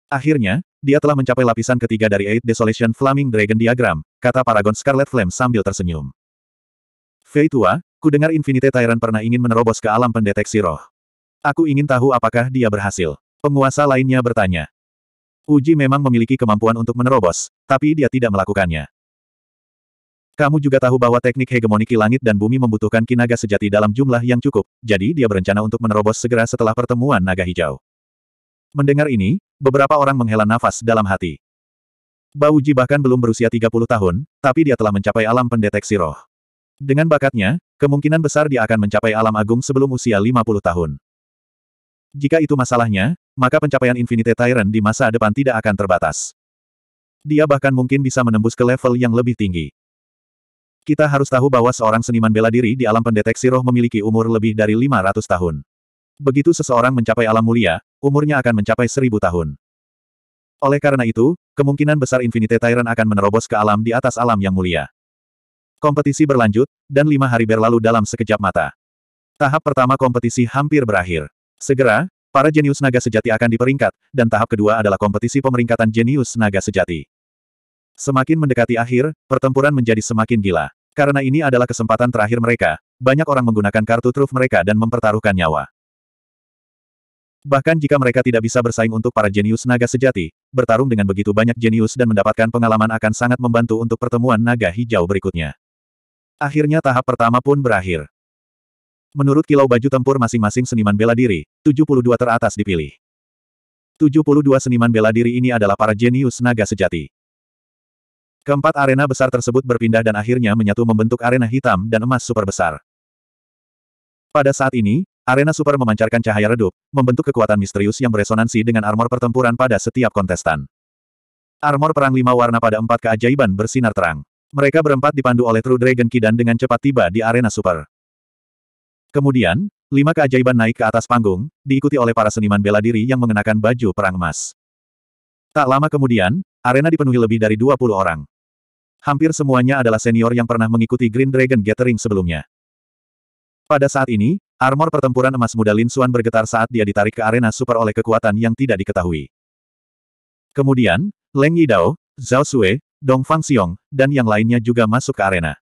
Akhirnya, dia telah mencapai lapisan ketiga dari Eight Desolation Flaming Dragon Diagram, kata Paragon Scarlet Flame sambil tersenyum. Fei tua, ku dengar Infinite Tyrant pernah ingin menerobos ke alam pendeteksi roh. Aku ingin tahu apakah dia berhasil. Penguasa lainnya bertanya. Uji memang memiliki kemampuan untuk menerobos, tapi dia tidak melakukannya. Kamu juga tahu bahwa teknik hegemoniki langit dan bumi membutuhkan kinaga sejati dalam jumlah yang cukup, jadi dia berencana untuk menerobos segera setelah pertemuan naga hijau. Mendengar ini, beberapa orang menghela nafas dalam hati. Bauji bahkan belum berusia 30 tahun, tapi dia telah mencapai alam pendeteksi roh. Dengan bakatnya, kemungkinan besar dia akan mencapai alam agung sebelum usia 50 tahun. Jika itu masalahnya, maka pencapaian Infinite Tyrant di masa depan tidak akan terbatas. Dia bahkan mungkin bisa menembus ke level yang lebih tinggi. Kita harus tahu bahwa seorang seniman bela diri di alam pendeteksi roh memiliki umur lebih dari 500 tahun. Begitu seseorang mencapai alam mulia, umurnya akan mencapai 1000 tahun. Oleh karena itu, kemungkinan besar Infinite Tyrant akan menerobos ke alam di atas alam yang mulia. Kompetisi berlanjut, dan lima hari berlalu dalam sekejap mata. Tahap pertama kompetisi hampir berakhir. Segera, para jenius naga sejati akan diperingkat, dan tahap kedua adalah kompetisi pemeringkatan jenius naga sejati. Semakin mendekati akhir, pertempuran menjadi semakin gila. Karena ini adalah kesempatan terakhir mereka, banyak orang menggunakan kartu truf mereka dan mempertaruhkan nyawa. Bahkan jika mereka tidak bisa bersaing untuk para jenius naga sejati, bertarung dengan begitu banyak jenius dan mendapatkan pengalaman akan sangat membantu untuk pertemuan naga hijau berikutnya. Akhirnya tahap pertama pun berakhir. Menurut kilau baju tempur masing-masing seniman bela diri, 72 teratas dipilih. 72 seniman bela diri ini adalah para jenius naga sejati. Keempat arena besar tersebut berpindah dan akhirnya menyatu membentuk arena hitam dan emas super besar. Pada saat ini, Arena super memancarkan cahaya redup, membentuk kekuatan misterius yang beresonansi dengan armor pertempuran pada setiap kontestan. Armor perang lima warna pada empat keajaiban bersinar terang. Mereka berempat dipandu oleh True Dragon Kidan dengan cepat tiba di arena super. Kemudian, lima keajaiban naik ke atas panggung, diikuti oleh para seniman bela diri yang mengenakan baju perang emas. Tak lama kemudian, arena dipenuhi lebih dari 20 orang. Hampir semuanya adalah senior yang pernah mengikuti Green Dragon Gathering sebelumnya. Pada saat ini, Armor pertempuran emas muda Lin Xuan bergetar saat dia ditarik ke arena super oleh kekuatan yang tidak diketahui. Kemudian, Leng Yidao, Zhao Sue, Dong Fang Xiong, dan yang lainnya juga masuk ke arena.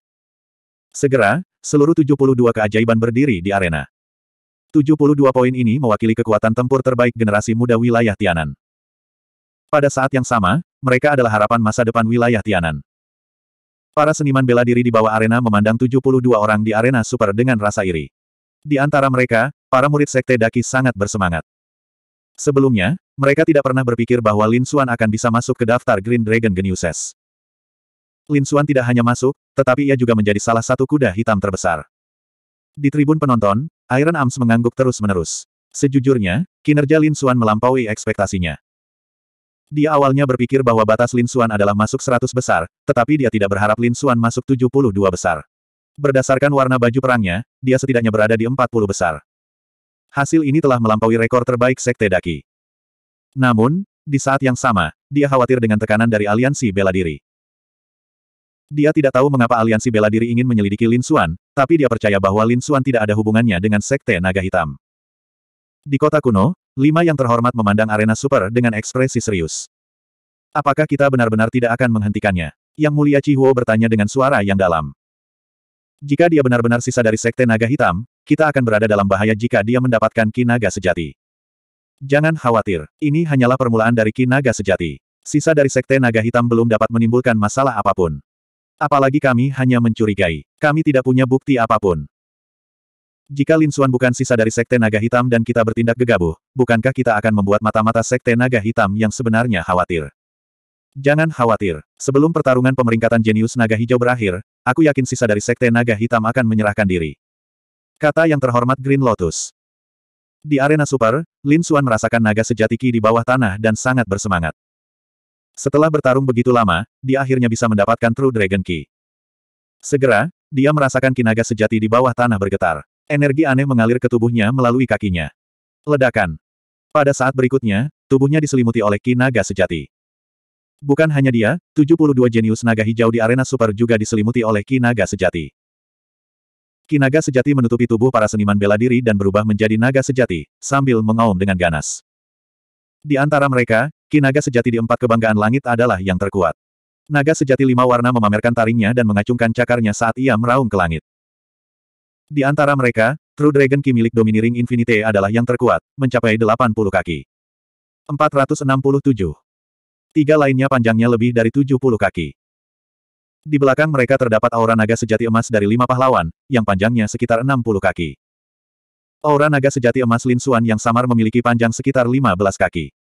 Segera, seluruh 72 keajaiban berdiri di arena. 72 poin ini mewakili kekuatan tempur terbaik generasi muda wilayah Tianan. Pada saat yang sama, mereka adalah harapan masa depan wilayah Tianan. Para seniman bela diri di bawah arena memandang 72 orang di arena super dengan rasa iri. Di antara mereka, para murid sekte Daki sangat bersemangat. Sebelumnya, mereka tidak pernah berpikir bahwa Lin Xuan akan bisa masuk ke daftar Green Dragon Geniuses. Lin Xuan tidak hanya masuk, tetapi ia juga menjadi salah satu kuda hitam terbesar. Di tribun penonton, Iron Arms mengangguk terus-menerus. Sejujurnya, kinerja Lin Xuan melampaui ekspektasinya. Dia awalnya berpikir bahwa batas Lin Xuan adalah masuk 100 besar, tetapi dia tidak berharap Lin Xuan masuk 72 besar. Berdasarkan warna baju perangnya, dia setidaknya berada di 40 besar. Hasil ini telah melampaui rekor terbaik Sekte Daki. Namun, di saat yang sama, dia khawatir dengan tekanan dari aliansi bela diri. Dia tidak tahu mengapa aliansi bela diri ingin menyelidiki Lin Xuan, tapi dia percaya bahwa Lin Xuan tidak ada hubungannya dengan Sekte Naga Hitam. Di kota kuno, lima yang terhormat memandang arena super dengan ekspresi serius. Apakah kita benar-benar tidak akan menghentikannya? Yang mulia Chi Huo bertanya dengan suara yang dalam. Jika dia benar-benar sisa dari Sekte Naga Hitam, kita akan berada dalam bahaya jika dia mendapatkan Ki Naga Sejati. Jangan khawatir, ini hanyalah permulaan dari Ki Naga Sejati. Sisa dari Sekte Naga Hitam belum dapat menimbulkan masalah apapun. Apalagi kami hanya mencurigai. Kami tidak punya bukti apapun. Jika Lin Xuan bukan sisa dari Sekte Naga Hitam dan kita bertindak gegabah, bukankah kita akan membuat mata-mata Sekte Naga Hitam yang sebenarnya khawatir? Jangan khawatir. Sebelum pertarungan pemeringkatan jenius naga hijau berakhir, aku yakin sisa dari sekte naga hitam akan menyerahkan diri. Kata yang terhormat Green Lotus. Di arena super, Lin Xuan merasakan naga sejati Ki di bawah tanah dan sangat bersemangat. Setelah bertarung begitu lama, dia akhirnya bisa mendapatkan True Dragon Ki. Segera, dia merasakan naga sejati di bawah tanah bergetar. Energi aneh mengalir ke tubuhnya melalui kakinya. Ledakan. Pada saat berikutnya, tubuhnya diselimuti oleh Ki naga sejati. Bukan hanya dia, 72 jenius naga hijau di arena super juga diselimuti oleh kinaga sejati. Kinaga sejati menutupi tubuh para seniman bela diri dan berubah menjadi naga sejati, sambil mengaum dengan ganas. Di antara mereka, kinaga sejati di empat kebanggaan langit adalah yang terkuat. Naga sejati lima warna memamerkan taringnya dan mengacungkan cakarnya saat ia meraung ke langit. Di antara mereka, True Dragon Ki milik Dominiring Infinite adalah yang terkuat, mencapai 80 kaki. 467. Tiga lainnya panjangnya lebih dari 70 kaki. Di belakang mereka terdapat aura naga sejati emas dari lima pahlawan, yang panjangnya sekitar 60 kaki. Aura naga sejati emas Lin Xuan yang samar memiliki panjang sekitar 15 kaki.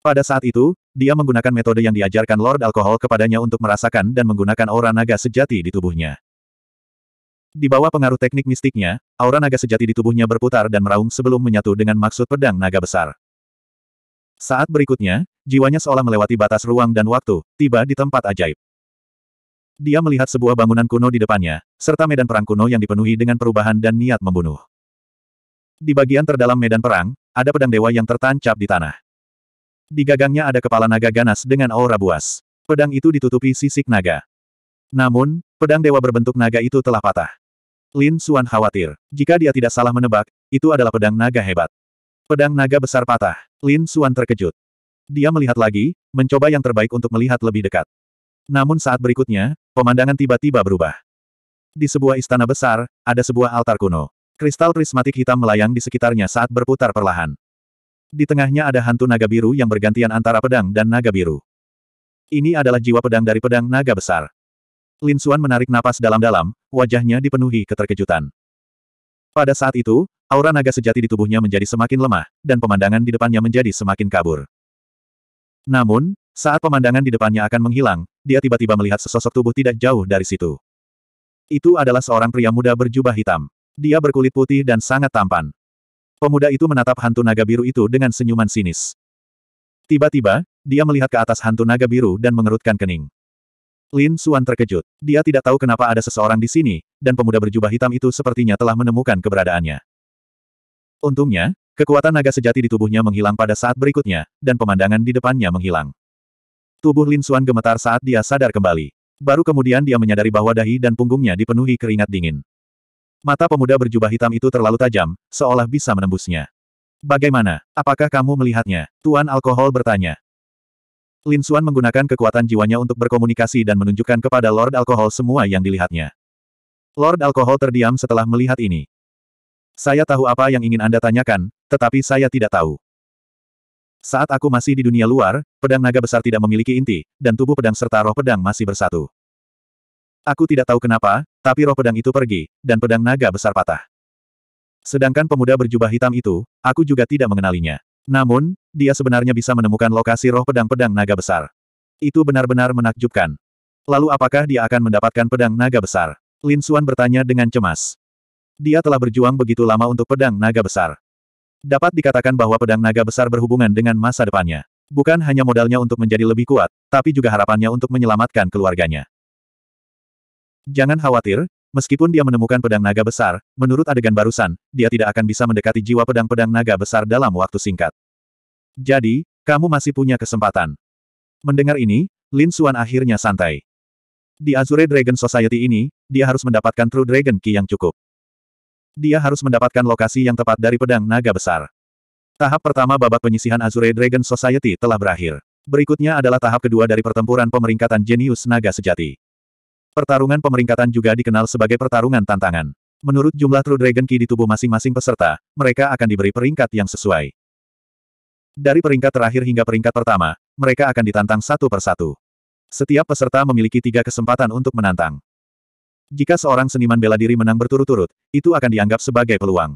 Pada saat itu, dia menggunakan metode yang diajarkan Lord Alkohol kepadanya untuk merasakan dan menggunakan aura naga sejati di tubuhnya. Di bawah pengaruh teknik mistiknya, aura naga sejati di tubuhnya berputar dan meraung sebelum menyatu dengan maksud pedang naga besar. Saat berikutnya, jiwanya seolah melewati batas ruang dan waktu, tiba di tempat ajaib. Dia melihat sebuah bangunan kuno di depannya, serta medan perang kuno yang dipenuhi dengan perubahan dan niat membunuh. Di bagian terdalam medan perang, ada pedang dewa yang tertancap di tanah. Di gagangnya ada kepala naga ganas dengan aura buas. Pedang itu ditutupi sisik naga. Namun, pedang dewa berbentuk naga itu telah patah. Lin Suan khawatir, jika dia tidak salah menebak, itu adalah pedang naga hebat. Pedang naga besar patah. Lin Suan terkejut. Dia melihat lagi, mencoba yang terbaik untuk melihat lebih dekat. Namun saat berikutnya, pemandangan tiba-tiba berubah. Di sebuah istana besar, ada sebuah altar kuno. Kristal prismatik hitam melayang di sekitarnya saat berputar perlahan. Di tengahnya ada hantu naga biru yang bergantian antara pedang dan naga biru. Ini adalah jiwa pedang dari pedang naga besar. Lin Xuan menarik napas dalam-dalam, wajahnya dipenuhi keterkejutan. Pada saat itu, aura naga sejati di tubuhnya menjadi semakin lemah, dan pemandangan di depannya menjadi semakin kabur. Namun, saat pemandangan di depannya akan menghilang, dia tiba-tiba melihat sesosok tubuh tidak jauh dari situ. Itu adalah seorang pria muda berjubah hitam. Dia berkulit putih dan sangat tampan. Pemuda itu menatap hantu naga biru itu dengan senyuman sinis. Tiba-tiba, dia melihat ke atas hantu naga biru dan mengerutkan kening. Lin Suan terkejut. Dia tidak tahu kenapa ada seseorang di sini, dan pemuda berjubah hitam itu sepertinya telah menemukan keberadaannya. Untungnya, kekuatan naga sejati di tubuhnya menghilang pada saat berikutnya, dan pemandangan di depannya menghilang. Tubuh Lin Suan gemetar saat dia sadar kembali. Baru kemudian dia menyadari bahwa dahi dan punggungnya dipenuhi keringat dingin. Mata pemuda berjubah hitam itu terlalu tajam, seolah bisa menembusnya. Bagaimana? Apakah kamu melihatnya? Tuan Alkohol bertanya. Lin Suan menggunakan kekuatan jiwanya untuk berkomunikasi dan menunjukkan kepada Lord Alkohol semua yang dilihatnya. Lord Alkohol terdiam setelah melihat ini. Saya tahu apa yang ingin Anda tanyakan, tetapi saya tidak tahu. Saat aku masih di dunia luar, pedang naga besar tidak memiliki inti, dan tubuh pedang serta roh pedang masih bersatu. Aku tidak tahu kenapa, tapi roh pedang itu pergi, dan pedang naga besar patah. Sedangkan pemuda berjubah hitam itu, aku juga tidak mengenalinya. Namun, dia sebenarnya bisa menemukan lokasi roh pedang-pedang naga besar. Itu benar-benar menakjubkan. Lalu apakah dia akan mendapatkan pedang naga besar? Lin Xuan bertanya dengan cemas. Dia telah berjuang begitu lama untuk pedang naga besar. Dapat dikatakan bahwa pedang naga besar berhubungan dengan masa depannya. Bukan hanya modalnya untuk menjadi lebih kuat, tapi juga harapannya untuk menyelamatkan keluarganya. Jangan khawatir, meskipun dia menemukan pedang naga besar, menurut adegan barusan, dia tidak akan bisa mendekati jiwa pedang-pedang naga besar dalam waktu singkat. Jadi, kamu masih punya kesempatan. Mendengar ini, Lin Xuan akhirnya santai. Di Azure Dragon Society ini, dia harus mendapatkan True Dragon Key yang cukup. Dia harus mendapatkan lokasi yang tepat dari pedang naga besar. Tahap pertama babak penyisihan Azure Dragon Society telah berakhir. Berikutnya adalah tahap kedua dari pertempuran pemeringkatan jenius naga sejati. Pertarungan pemeringkatan juga dikenal sebagai pertarungan tantangan. Menurut jumlah True Dragon Ki di tubuh masing-masing peserta, mereka akan diberi peringkat yang sesuai. Dari peringkat terakhir hingga peringkat pertama, mereka akan ditantang satu persatu. Setiap peserta memiliki tiga kesempatan untuk menantang. Jika seorang seniman bela diri menang berturut-turut, itu akan dianggap sebagai peluang.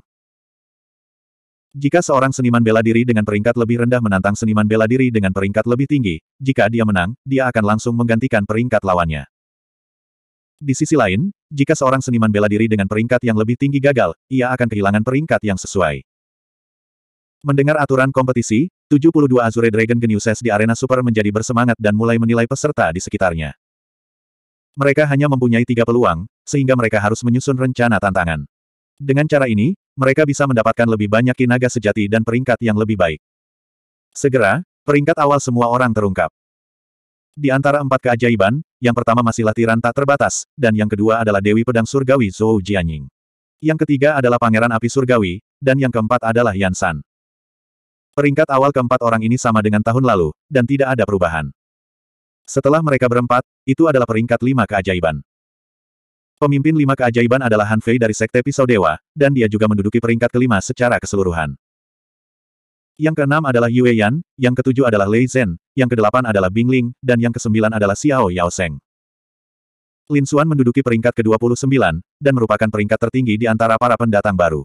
Jika seorang seniman bela diri dengan peringkat lebih rendah menantang seniman bela diri dengan peringkat lebih tinggi, jika dia menang, dia akan langsung menggantikan peringkat lawannya. Di sisi lain, jika seorang seniman bela diri dengan peringkat yang lebih tinggi gagal, ia akan kehilangan peringkat yang sesuai. Mendengar aturan kompetisi, 72 Azure Dragon Geniuses di arena Super menjadi bersemangat dan mulai menilai peserta di sekitarnya. Mereka hanya mempunyai tiga peluang, sehingga mereka harus menyusun rencana tantangan. Dengan cara ini, mereka bisa mendapatkan lebih banyak kinaga sejati dan peringkat yang lebih baik. Segera, peringkat awal semua orang terungkap. Di antara empat keajaiban, yang pertama masih latihan tak terbatas, dan yang kedua adalah Dewi Pedang Surgawi Zhou Jianying. Yang ketiga adalah Pangeran Api Surgawi, dan yang keempat adalah Yansan. Peringkat awal keempat orang ini sama dengan tahun lalu, dan tidak ada perubahan. Setelah mereka berempat, itu adalah peringkat lima keajaiban. Pemimpin lima keajaiban adalah Han Fei dari Sekte Pisau Dewa, dan dia juga menduduki peringkat kelima secara keseluruhan. Yang keenam adalah Yue Yan, yang ketujuh adalah Lei Zhen, yang kedelapan adalah Bing Ling, dan yang kesembilan adalah Xiao Yao Seng. Lin Xuan menduduki peringkat ke-29, dan merupakan peringkat tertinggi di antara para pendatang baru.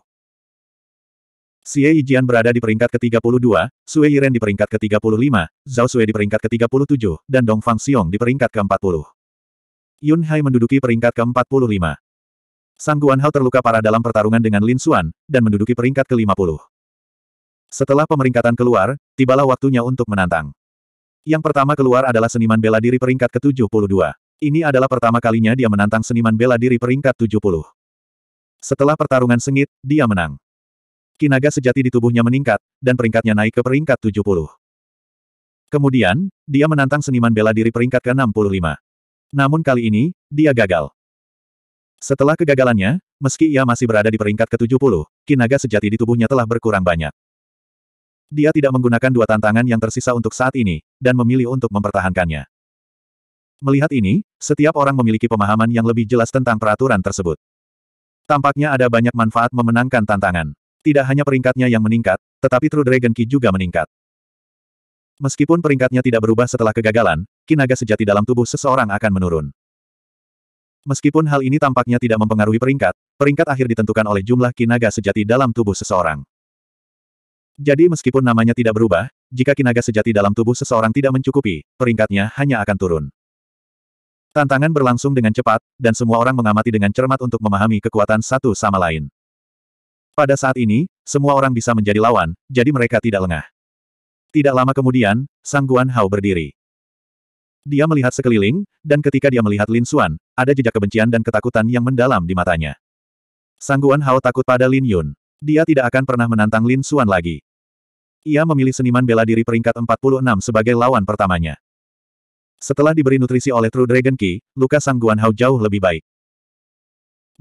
Xie Yijian berada di peringkat ke-32, Sue Yiren di peringkat ke-35, Zhao Sue di peringkat ke-37, dan Dong Fang Xiong di peringkat ke-40. Yun Hai menduduki peringkat ke-45. Sang Hao terluka parah dalam pertarungan dengan Lin Xuan, dan menduduki peringkat ke-50. Setelah pemeringkatan keluar, tibalah waktunya untuk menantang. Yang pertama keluar adalah seniman bela diri peringkat ke-72. Ini adalah pertama kalinya dia menantang seniman bela diri peringkat 70. Setelah pertarungan sengit, dia menang. Kinaga sejati di tubuhnya meningkat, dan peringkatnya naik ke peringkat 70. Kemudian, dia menantang seniman bela diri peringkat ke-65. Namun kali ini, dia gagal. Setelah kegagalannya, meski ia masih berada di peringkat ke-70, kinaga sejati di tubuhnya telah berkurang banyak. Dia tidak menggunakan dua tantangan yang tersisa untuk saat ini, dan memilih untuk mempertahankannya. Melihat ini, setiap orang memiliki pemahaman yang lebih jelas tentang peraturan tersebut. Tampaknya ada banyak manfaat memenangkan tantangan. Tidak hanya peringkatnya yang meningkat, tetapi True Dragon Ki juga meningkat. Meskipun peringkatnya tidak berubah setelah kegagalan, kinaga sejati dalam tubuh seseorang akan menurun. Meskipun hal ini tampaknya tidak mempengaruhi peringkat, peringkat akhir ditentukan oleh jumlah kinaga sejati dalam tubuh seseorang. Jadi meskipun namanya tidak berubah, jika kinaga sejati dalam tubuh seseorang tidak mencukupi, peringkatnya hanya akan turun. Tantangan berlangsung dengan cepat, dan semua orang mengamati dengan cermat untuk memahami kekuatan satu sama lain. Pada saat ini, semua orang bisa menjadi lawan, jadi mereka tidak lengah. Tidak lama kemudian, Sang Guan Hao berdiri. Dia melihat sekeliling, dan ketika dia melihat Lin Xuan, ada jejak kebencian dan ketakutan yang mendalam di matanya. Sang Guan Hao takut pada Lin Yun. Dia tidak akan pernah menantang Lin Xuan lagi. Ia memilih seniman bela diri peringkat 46 sebagai lawan pertamanya. Setelah diberi nutrisi oleh True Dragon Ki, luka Sang Guan Hao jauh lebih baik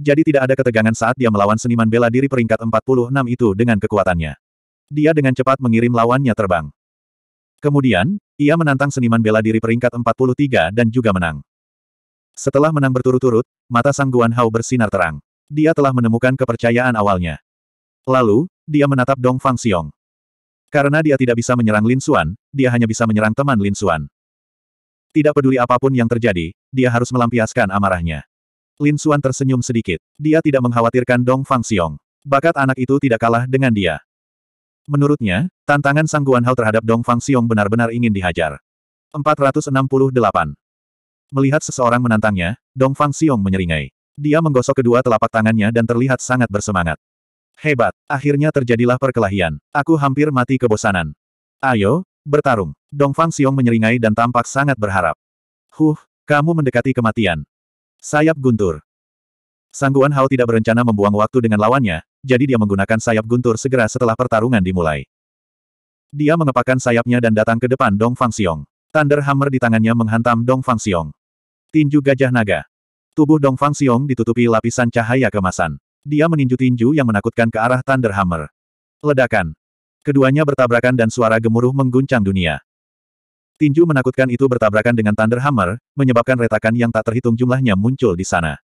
jadi tidak ada ketegangan saat dia melawan seniman bela diri peringkat 46 itu dengan kekuatannya. Dia dengan cepat mengirim lawannya terbang. Kemudian, ia menantang seniman bela diri peringkat 43 dan juga menang. Setelah menang berturut-turut, mata Sang Hao bersinar terang. Dia telah menemukan kepercayaan awalnya. Lalu, dia menatap Dong Fang Xiong. Karena dia tidak bisa menyerang Lin Xuan, dia hanya bisa menyerang teman Lin Xuan. Tidak peduli apapun yang terjadi, dia harus melampiaskan amarahnya. Lin Suan tersenyum sedikit. Dia tidak mengkhawatirkan Dong Fang Xiong. Bakat anak itu tidak kalah dengan dia. Menurutnya, tantangan Sang Guanhao terhadap Dong Fang Xiong benar-benar ingin dihajar. 468. Melihat seseorang menantangnya, Dong Fang Xiong menyeringai. Dia menggosok kedua telapak tangannya dan terlihat sangat bersemangat. Hebat, akhirnya terjadilah perkelahian. Aku hampir mati kebosanan. Ayo, bertarung. Dong Fang Xiong menyeringai dan tampak sangat berharap. Huh, kamu mendekati kematian. Sayap guntur. Sangguan Hao tidak berencana membuang waktu dengan lawannya, jadi dia menggunakan sayap guntur segera setelah pertarungan dimulai. Dia mengepakkan sayapnya dan datang ke depan Dong Fang Xiong. Thunder Hammer di tangannya menghantam Dong Fang Xiong. Tinju Gajah Naga. Tubuh Dong Fang Xiong ditutupi lapisan cahaya kemasan. Dia meninju tinju yang menakutkan ke arah Thunder Hammer. Ledakan. Keduanya bertabrakan dan suara gemuruh mengguncang dunia. Tinju menakutkan itu bertabrakan dengan Thunder Hammer, menyebabkan retakan yang tak terhitung jumlahnya muncul di sana.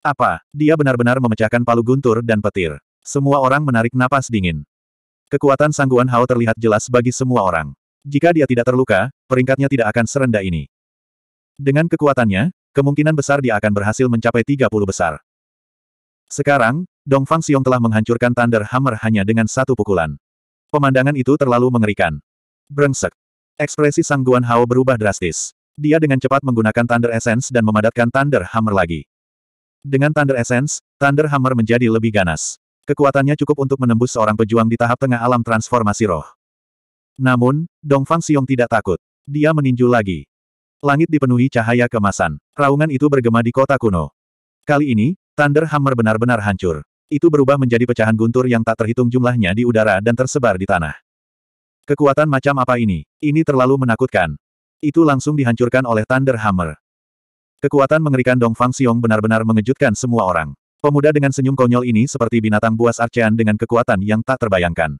Apa? Dia benar-benar memecahkan palu guntur dan petir. Semua orang menarik napas dingin. Kekuatan sangguan Hao terlihat jelas bagi semua orang. Jika dia tidak terluka, peringkatnya tidak akan serendah ini. Dengan kekuatannya, kemungkinan besar dia akan berhasil mencapai 30 besar. Sekarang, Dong Fang Xiong telah menghancurkan Thunder Hammer hanya dengan satu pukulan. Pemandangan itu terlalu mengerikan. Brengsek. Ekspresi Sang Guan Hao berubah drastis. Dia dengan cepat menggunakan Thunder Essence dan memadatkan Thunder Hammer lagi. Dengan Thunder Essence, Thunder Hammer menjadi lebih ganas. Kekuatannya cukup untuk menembus seorang pejuang di tahap tengah alam transformasi roh. Namun, Dongfang Xiong tidak takut. Dia meninju lagi. Langit dipenuhi cahaya kemasan. Raungan itu bergema di kota kuno. Kali ini, Thunder Hammer benar-benar hancur. Itu berubah menjadi pecahan guntur yang tak terhitung jumlahnya di udara dan tersebar di tanah. Kekuatan macam apa ini? Ini terlalu menakutkan. Itu langsung dihancurkan oleh Thunder Hammer. Kekuatan mengerikan Dong Fang Xiong benar-benar mengejutkan semua orang. Pemuda dengan senyum konyol ini seperti binatang buas arcean dengan kekuatan yang tak terbayangkan.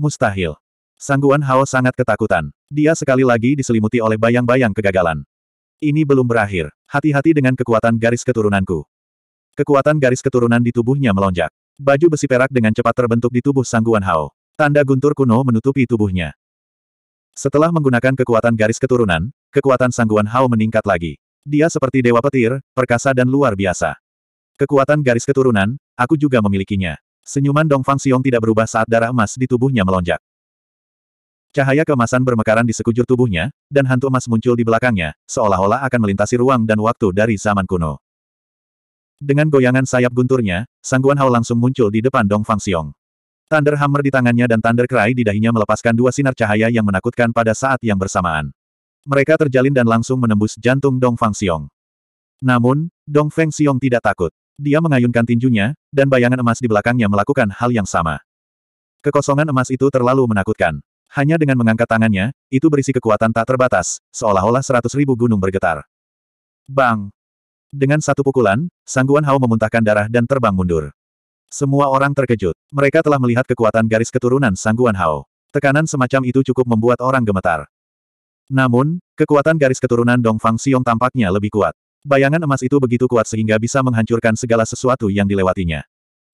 Mustahil. Sangguan Hao sangat ketakutan. Dia sekali lagi diselimuti oleh bayang-bayang kegagalan. Ini belum berakhir. Hati-hati dengan kekuatan garis keturunanku. Kekuatan garis keturunan di tubuhnya melonjak. Baju besi perak dengan cepat terbentuk di tubuh Sangguan Hao. Tanda guntur kuno menutupi tubuhnya. Setelah menggunakan kekuatan garis keturunan, kekuatan sangguan Hao meningkat lagi. Dia seperti dewa petir, perkasa dan luar biasa. Kekuatan garis keturunan, aku juga memilikinya. Senyuman Dong Fang Xiong tidak berubah saat darah emas di tubuhnya melonjak. Cahaya kemasan bermekaran di sekujur tubuhnya, dan hantu emas muncul di belakangnya, seolah-olah akan melintasi ruang dan waktu dari zaman kuno. Dengan goyangan sayap gunturnya, Sangguan Hao langsung muncul di depan Dong Fang Xiong. Thunder Hammer di tangannya dan Thunder Cry di dahinya melepaskan dua sinar cahaya yang menakutkan pada saat yang bersamaan. Mereka terjalin dan langsung menembus jantung Dong Fang Xiong. Namun, Dong Feng Xiong tidak takut. Dia mengayunkan tinjunya, dan bayangan emas di belakangnya melakukan hal yang sama. Kekosongan emas itu terlalu menakutkan. Hanya dengan mengangkat tangannya, itu berisi kekuatan tak terbatas, seolah-olah seratus ribu gunung bergetar. Bang! Dengan satu pukulan, Sangguan Hao memuntahkan darah dan terbang mundur. Semua orang terkejut. Mereka telah melihat kekuatan garis keturunan Sangguan Hao. Tekanan semacam itu cukup membuat orang gemetar. Namun, kekuatan garis keturunan Dong Fang Xiong tampaknya lebih kuat. Bayangan emas itu begitu kuat sehingga bisa menghancurkan segala sesuatu yang dilewatinya.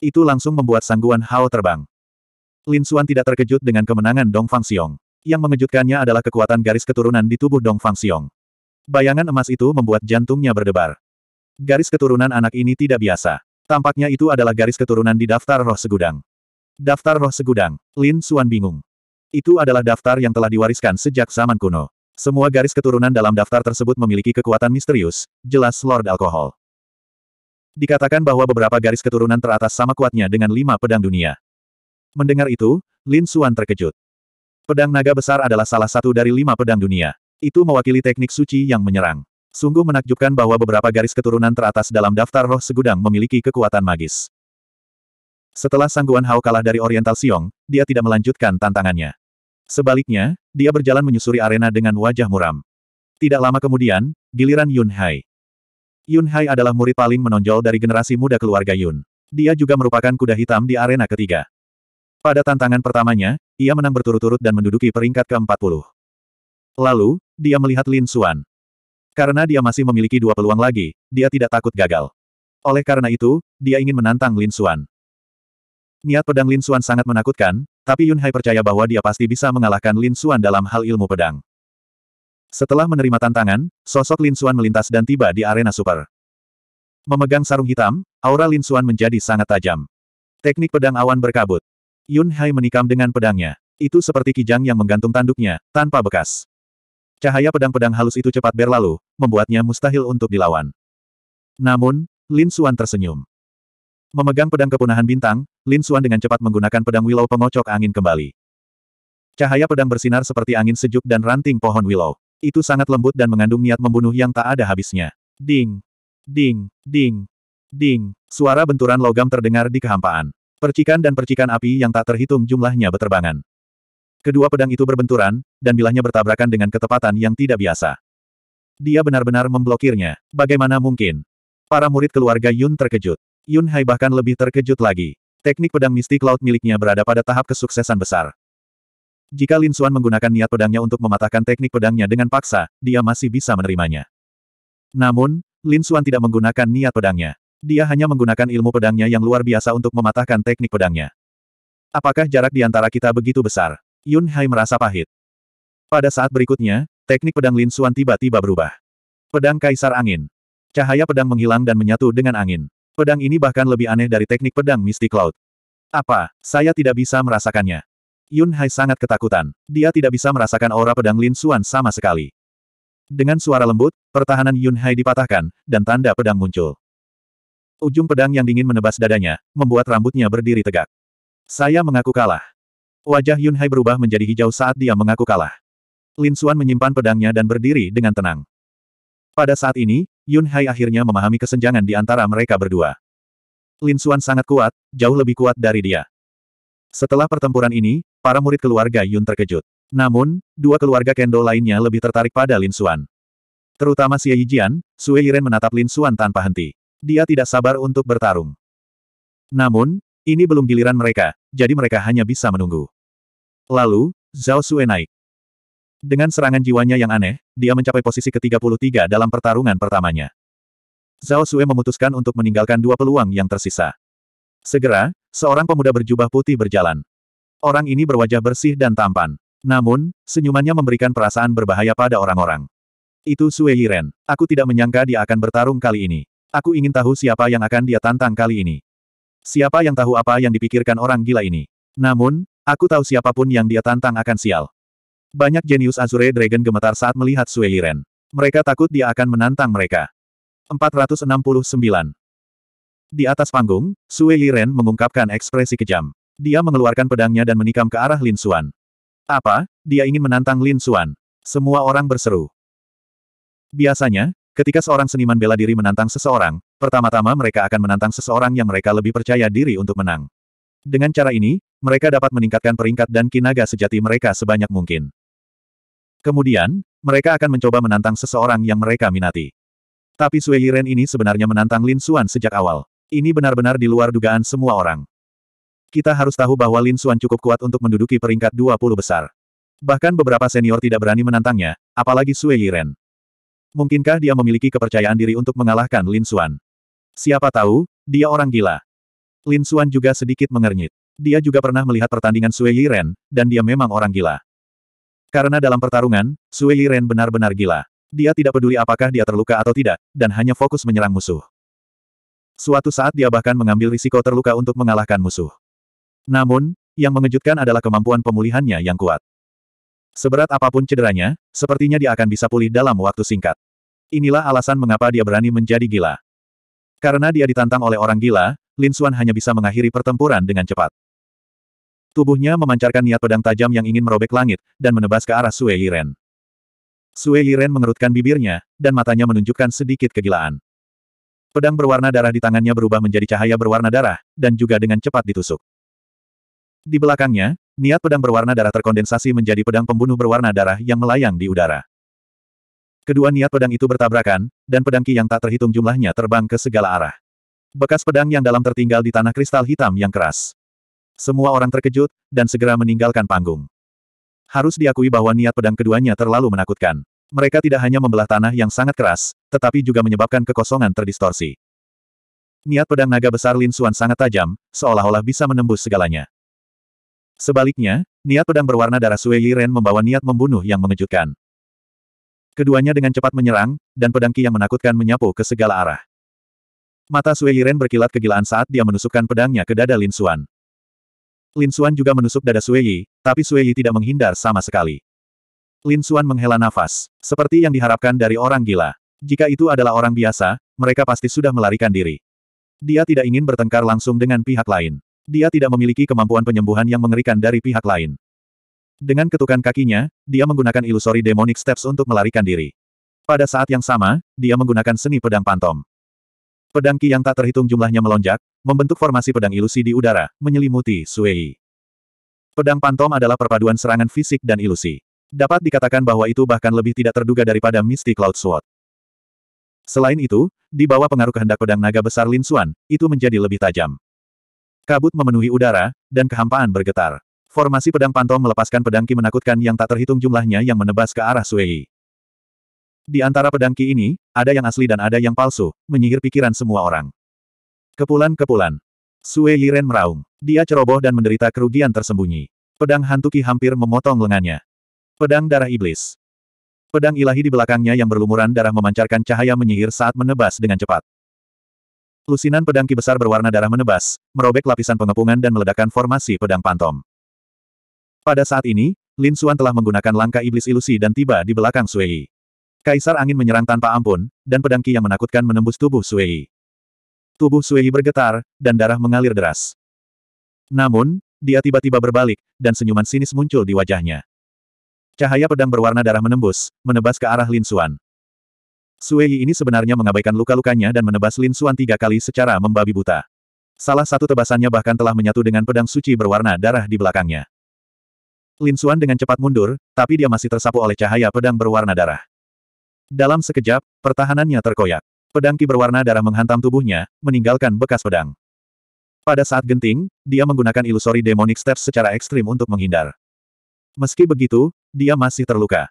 Itu langsung membuat Sangguan Hao terbang. Lin Xuan tidak terkejut dengan kemenangan Dong Fang Xiong. Yang mengejutkannya adalah kekuatan garis keturunan di tubuh Dong Fang Xiong. Bayangan emas itu membuat jantungnya berdebar. Garis keturunan anak ini tidak biasa. Tampaknya itu adalah garis keturunan di daftar roh segudang. Daftar roh segudang, Lin Xuan bingung. Itu adalah daftar yang telah diwariskan sejak zaman kuno. Semua garis keturunan dalam daftar tersebut memiliki kekuatan misterius, jelas Lord Alkohol. Dikatakan bahwa beberapa garis keturunan teratas sama kuatnya dengan lima pedang dunia. Mendengar itu, Lin Xuan terkejut. Pedang naga besar adalah salah satu dari lima pedang dunia. Itu mewakili teknik suci yang menyerang. Sungguh menakjubkan bahwa beberapa garis keturunan teratas dalam daftar roh segudang memiliki kekuatan magis. Setelah Sangguan Hao kalah dari Oriental Siong, dia tidak melanjutkan tantangannya. Sebaliknya, dia berjalan menyusuri arena dengan wajah muram. Tidak lama kemudian, giliran Yun Hai. Yun Hai adalah murid paling menonjol dari generasi muda keluarga Yun. Dia juga merupakan kuda hitam di arena ketiga. Pada tantangan pertamanya, ia menang berturut-turut dan menduduki peringkat ke-40. Lalu, dia melihat Lin Xuan. Karena dia masih memiliki dua peluang lagi, dia tidak takut gagal. Oleh karena itu, dia ingin menantang Lin Xuan. Niat pedang Lin Xuan sangat menakutkan, tapi Yun Hai percaya bahwa dia pasti bisa mengalahkan Lin Xuan dalam hal ilmu pedang. Setelah menerima tantangan, sosok Lin Xuan melintas dan tiba di arena super. Memegang sarung hitam, aura Lin Xuan menjadi sangat tajam. Teknik pedang awan berkabut. Yun Hai menikam dengan pedangnya. Itu seperti kijang yang menggantung tanduknya, tanpa bekas. Cahaya pedang-pedang halus itu cepat berlalu, membuatnya mustahil untuk dilawan. Namun, Lin Xuan tersenyum. Memegang pedang kepunahan bintang, Lin Xuan dengan cepat menggunakan pedang willow pengocok angin kembali. Cahaya pedang bersinar seperti angin sejuk dan ranting pohon willow. Itu sangat lembut dan mengandung niat membunuh yang tak ada habisnya. Ding! Ding! Ding! Ding! Suara benturan logam terdengar di kehampaan. Percikan dan percikan api yang tak terhitung jumlahnya beterbangan. Kedua pedang itu berbenturan, dan bilahnya bertabrakan dengan ketepatan yang tidak biasa. Dia benar-benar memblokirnya. Bagaimana mungkin? Para murid keluarga Yun terkejut. Yun Hai bahkan lebih terkejut lagi. Teknik pedang mistik laut miliknya berada pada tahap kesuksesan besar. Jika Lin Suan menggunakan niat pedangnya untuk mematahkan teknik pedangnya dengan paksa, dia masih bisa menerimanya. Namun, Lin Suan tidak menggunakan niat pedangnya. Dia hanya menggunakan ilmu pedangnya yang luar biasa untuk mematahkan teknik pedangnya. Apakah jarak di antara kita begitu besar? Yun Hai merasa pahit. Pada saat berikutnya, teknik pedang Lin Xuan tiba-tiba berubah. Pedang Kaisar Angin. Cahaya pedang menghilang dan menyatu dengan angin. Pedang ini bahkan lebih aneh dari teknik pedang Mystic Cloud. Apa, saya tidak bisa merasakannya. Yun Hai sangat ketakutan. Dia tidak bisa merasakan aura pedang Lin Xuan sama sekali. Dengan suara lembut, pertahanan Yun Hai dipatahkan, dan tanda pedang muncul. Ujung pedang yang dingin menebas dadanya, membuat rambutnya berdiri tegak. Saya mengaku kalah. Wajah Yun Hai berubah menjadi hijau saat dia mengaku kalah. Lin Xuan menyimpan pedangnya dan berdiri dengan tenang. Pada saat ini, Yun Hai akhirnya memahami kesenjangan di antara mereka berdua. Lin Xuan sangat kuat, jauh lebih kuat dari dia. Setelah pertempuran ini, para murid keluarga Yun terkejut. Namun, dua keluarga Kendo lainnya lebih tertarik pada Lin Xuan. Terutama Xie Yijian, Sue Yiren menatap Lin Xuan tanpa henti. Dia tidak sabar untuk bertarung. Namun, ini belum giliran mereka, jadi mereka hanya bisa menunggu. Lalu, Zhao Sue naik. Dengan serangan jiwanya yang aneh, dia mencapai posisi ke-33 dalam pertarungan pertamanya. Zhao Sue memutuskan untuk meninggalkan dua peluang yang tersisa. Segera, seorang pemuda berjubah putih berjalan. Orang ini berwajah bersih dan tampan. Namun, senyumannya memberikan perasaan berbahaya pada orang-orang. Itu Sue Yiren. Aku tidak menyangka dia akan bertarung kali ini. Aku ingin tahu siapa yang akan dia tantang kali ini. Siapa yang tahu apa yang dipikirkan orang gila ini. Namun, Aku tahu siapapun yang dia tantang akan sial. Banyak jenius Azure Dragon gemetar saat melihat Sue Liren. Mereka takut dia akan menantang mereka. 469. Di atas panggung, Sue Liren mengungkapkan ekspresi kejam. Dia mengeluarkan pedangnya dan menikam ke arah Lin Xuan. Apa? Dia ingin menantang Lin Xuan. Semua orang berseru. Biasanya, ketika seorang seniman bela diri menantang seseorang, pertama-tama mereka akan menantang seseorang yang mereka lebih percaya diri untuk menang. Dengan cara ini, mereka dapat meningkatkan peringkat dan kinaga sejati mereka sebanyak mungkin. Kemudian, mereka akan mencoba menantang seseorang yang mereka minati. Tapi Sui Yiren ini sebenarnya menantang Lin Xuan sejak awal. Ini benar-benar di luar dugaan semua orang. Kita harus tahu bahwa Lin Xuan cukup kuat untuk menduduki peringkat 20 besar. Bahkan beberapa senior tidak berani menantangnya, apalagi Sui Yiren. Mungkinkah dia memiliki kepercayaan diri untuk mengalahkan Lin Xuan? Siapa tahu, dia orang gila. Lin Xuan juga sedikit mengernyit. Dia juga pernah melihat pertandingan Sui Ren, dan dia memang orang gila. Karena dalam pertarungan, Sui Ren benar-benar gila. Dia tidak peduli apakah dia terluka atau tidak, dan hanya fokus menyerang musuh. Suatu saat dia bahkan mengambil risiko terluka untuk mengalahkan musuh. Namun, yang mengejutkan adalah kemampuan pemulihannya yang kuat. Seberat apapun cederanya, sepertinya dia akan bisa pulih dalam waktu singkat. Inilah alasan mengapa dia berani menjadi gila. Karena dia ditantang oleh orang gila, Lin Xuan hanya bisa mengakhiri pertempuran dengan cepat. Tubuhnya memancarkan niat pedang tajam yang ingin merobek langit, dan menebas ke arah Sue Yiren. Sue Yiren mengerutkan bibirnya, dan matanya menunjukkan sedikit kegilaan. Pedang berwarna darah di tangannya berubah menjadi cahaya berwarna darah, dan juga dengan cepat ditusuk. Di belakangnya, niat pedang berwarna darah terkondensasi menjadi pedang pembunuh berwarna darah yang melayang di udara. Kedua niat pedang itu bertabrakan, dan pedang ki yang tak terhitung jumlahnya terbang ke segala arah bekas pedang yang dalam tertinggal di tanah kristal hitam yang keras. Semua orang terkejut, dan segera meninggalkan panggung. Harus diakui bahwa niat pedang keduanya terlalu menakutkan. Mereka tidak hanya membelah tanah yang sangat keras, tetapi juga menyebabkan kekosongan terdistorsi. Niat pedang naga besar Lin Xuan sangat tajam, seolah-olah bisa menembus segalanya. Sebaliknya, niat pedang berwarna darah Sui Yiren membawa niat membunuh yang mengejutkan. Keduanya dengan cepat menyerang, dan pedang ki yang menakutkan menyapu ke segala arah. Mata Sui Yiren berkilat kegilaan saat dia menusukkan pedangnya ke dada Lin Xuan. Lin Xuan juga menusuk dada Sui Yi, tapi Sui Yi tidak menghindar sama sekali. Lin Xuan menghela nafas, seperti yang diharapkan dari orang gila. Jika itu adalah orang biasa, mereka pasti sudah melarikan diri. Dia tidak ingin bertengkar langsung dengan pihak lain. Dia tidak memiliki kemampuan penyembuhan yang mengerikan dari pihak lain. Dengan ketukan kakinya, dia menggunakan ilusori demonic steps untuk melarikan diri. Pada saat yang sama, dia menggunakan seni pedang pantom. Pedang Ki yang tak terhitung jumlahnya melonjak, membentuk formasi pedang ilusi di udara, menyelimuti Suei. Pedang Pantom adalah perpaduan serangan fisik dan ilusi. Dapat dikatakan bahwa itu bahkan lebih tidak terduga daripada Misty Cloud Sword. Selain itu, di bawah pengaruh kehendak pedang naga besar Lin Xuan, itu menjadi lebih tajam. Kabut memenuhi udara, dan kehampaan bergetar. Formasi pedang Pantom melepaskan pedang Ki menakutkan yang tak terhitung jumlahnya yang menebas ke arah Suei. Di antara pedangki ini, ada yang asli dan ada yang palsu, menyihir pikiran semua orang. Kepulan-kepulan. Sue Yiren meraung. Dia ceroboh dan menderita kerugian tersembunyi. Pedang hantu Ki hampir memotong lengannya. Pedang darah iblis. Pedang ilahi di belakangnya yang berlumuran darah memancarkan cahaya menyihir saat menebas dengan cepat. Lusinan pedangki besar berwarna darah menebas, merobek lapisan pengepungan dan meledakkan formasi pedang pantom. Pada saat ini, Lin Suan telah menggunakan langkah iblis ilusi dan tiba di belakang Sue Yi. Kaisar angin menyerang tanpa ampun, dan pedang ki yang menakutkan menembus tubuh Suei. Tubuh Suei bergetar, dan darah mengalir deras. Namun, dia tiba-tiba berbalik, dan senyuman sinis muncul di wajahnya. Cahaya pedang berwarna darah menembus, menebas ke arah Lin Xuan. Suei ini sebenarnya mengabaikan luka-lukanya dan menebas Lin Xuan tiga kali secara membabi buta. Salah satu tebasannya bahkan telah menyatu dengan pedang suci berwarna darah di belakangnya. Lin Xuan dengan cepat mundur, tapi dia masih tersapu oleh cahaya pedang berwarna darah. Dalam sekejap, pertahanannya terkoyak. Pedang ki berwarna darah menghantam tubuhnya, meninggalkan bekas pedang. Pada saat genting, dia menggunakan ilusori demonic steps secara ekstrim untuk menghindar. Meski begitu, dia masih terluka.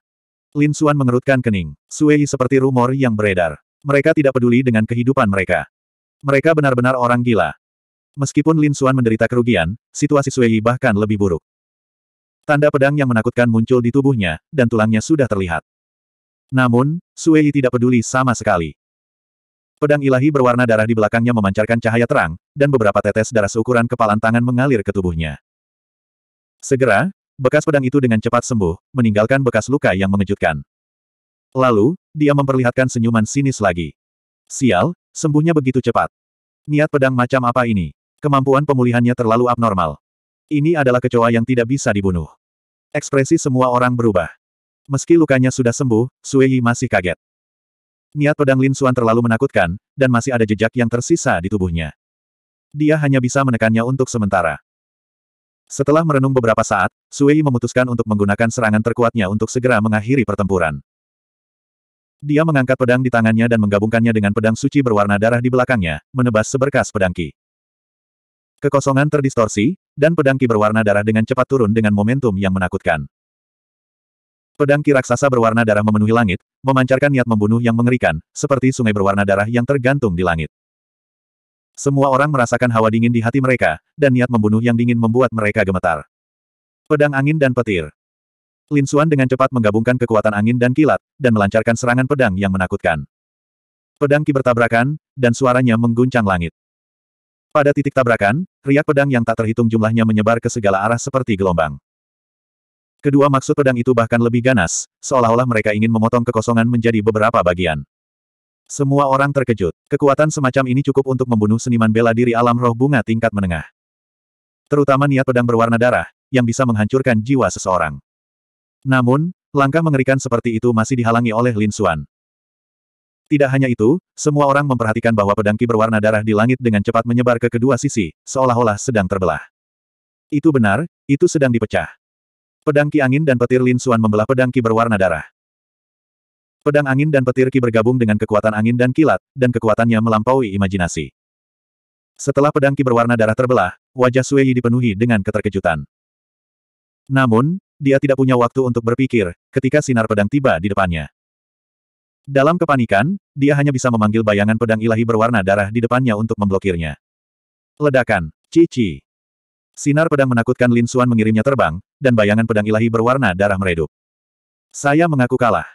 Lin Xuan mengerutkan kening. Suei seperti rumor yang beredar. Mereka tidak peduli dengan kehidupan mereka. Mereka benar-benar orang gila. Meskipun Lin Xuan menderita kerugian, situasi Suei bahkan lebih buruk. Tanda pedang yang menakutkan muncul di tubuhnya, dan tulangnya sudah terlihat. Namun, Suei tidak peduli sama sekali. Pedang ilahi berwarna darah di belakangnya memancarkan cahaya terang, dan beberapa tetes darah seukuran kepalan tangan mengalir ke tubuhnya. Segera, bekas pedang itu dengan cepat sembuh, meninggalkan bekas luka yang mengejutkan. Lalu, dia memperlihatkan senyuman sinis lagi. Sial, sembuhnya begitu cepat. Niat pedang macam apa ini? Kemampuan pemulihannya terlalu abnormal. Ini adalah kecoa yang tidak bisa dibunuh. Ekspresi semua orang berubah. Meski lukanya sudah sembuh, Sui masih kaget. Niat pedang Lin Xuan terlalu menakutkan, dan masih ada jejak yang tersisa di tubuhnya. Dia hanya bisa menekannya untuk sementara. Setelah merenung beberapa saat, Sui memutuskan untuk menggunakan serangan terkuatnya untuk segera mengakhiri pertempuran. Dia mengangkat pedang di tangannya dan menggabungkannya dengan pedang suci berwarna darah di belakangnya, menebas seberkas pedang Ki. Kekosongan terdistorsi, dan pedang Ki berwarna darah dengan cepat turun dengan momentum yang menakutkan. Pedang ki raksasa berwarna darah memenuhi langit, memancarkan niat membunuh yang mengerikan, seperti sungai berwarna darah yang tergantung di langit. Semua orang merasakan hawa dingin di hati mereka, dan niat membunuh yang dingin membuat mereka gemetar. Pedang angin dan petir. Lin Xuan dengan cepat menggabungkan kekuatan angin dan kilat, dan melancarkan serangan pedang yang menakutkan. Pedang ki bertabrakan, dan suaranya mengguncang langit. Pada titik tabrakan, riak pedang yang tak terhitung jumlahnya menyebar ke segala arah seperti gelombang. Kedua maksud pedang itu bahkan lebih ganas, seolah-olah mereka ingin memotong kekosongan menjadi beberapa bagian. Semua orang terkejut. Kekuatan semacam ini cukup untuk membunuh seniman bela diri alam roh bunga tingkat menengah. Terutama niat pedang berwarna darah, yang bisa menghancurkan jiwa seseorang. Namun, langkah mengerikan seperti itu masih dihalangi oleh Lin Xuan. Tidak hanya itu, semua orang memperhatikan bahwa pedangki berwarna darah di langit dengan cepat menyebar ke kedua sisi, seolah-olah sedang terbelah. Itu benar, itu sedang dipecah. Pedang Ki Angin dan Petir Lin Suan membelah pedang Ki berwarna darah. Pedang angin dan petir Ki bergabung dengan kekuatan angin dan kilat, dan kekuatannya melampaui imajinasi. Setelah pedang Ki berwarna darah terbelah, wajah Sui dipenuhi dengan keterkejutan. Namun, dia tidak punya waktu untuk berpikir, ketika sinar pedang tiba di depannya. Dalam kepanikan, dia hanya bisa memanggil bayangan pedang ilahi berwarna darah di depannya untuk memblokirnya. Ledakan, cici. Sinar pedang menakutkan Lin Suan mengirimnya terbang, dan bayangan pedang ilahi berwarna darah meredup. Saya mengaku kalah.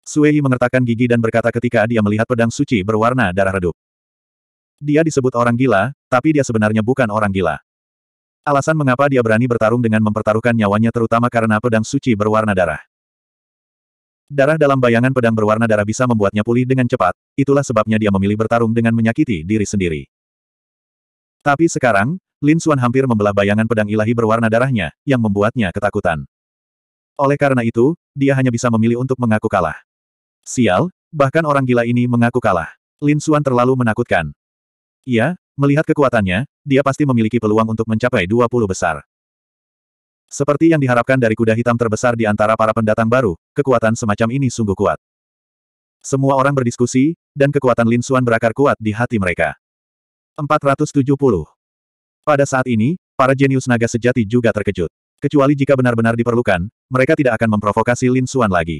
Sui mengertakkan gigi dan berkata ketika dia melihat pedang suci berwarna darah redup. Dia disebut orang gila, tapi dia sebenarnya bukan orang gila. Alasan mengapa dia berani bertarung dengan mempertaruhkan nyawanya terutama karena pedang suci berwarna darah. Darah dalam bayangan pedang berwarna darah bisa membuatnya pulih dengan cepat, itulah sebabnya dia memilih bertarung dengan menyakiti diri sendiri. Tapi sekarang, Lin Xuan hampir membelah bayangan pedang ilahi berwarna darahnya, yang membuatnya ketakutan. Oleh karena itu, dia hanya bisa memilih untuk mengaku kalah. Sial, bahkan orang gila ini mengaku kalah. Lin Xuan terlalu menakutkan. Ia melihat kekuatannya, dia pasti memiliki peluang untuk mencapai 20 besar. Seperti yang diharapkan dari kuda hitam terbesar di antara para pendatang baru, kekuatan semacam ini sungguh kuat. Semua orang berdiskusi, dan kekuatan Lin Xuan berakar kuat di hati mereka. 470 pada saat ini, para jenius naga sejati juga terkejut. Kecuali jika benar-benar diperlukan, mereka tidak akan memprovokasi Lin Suan lagi.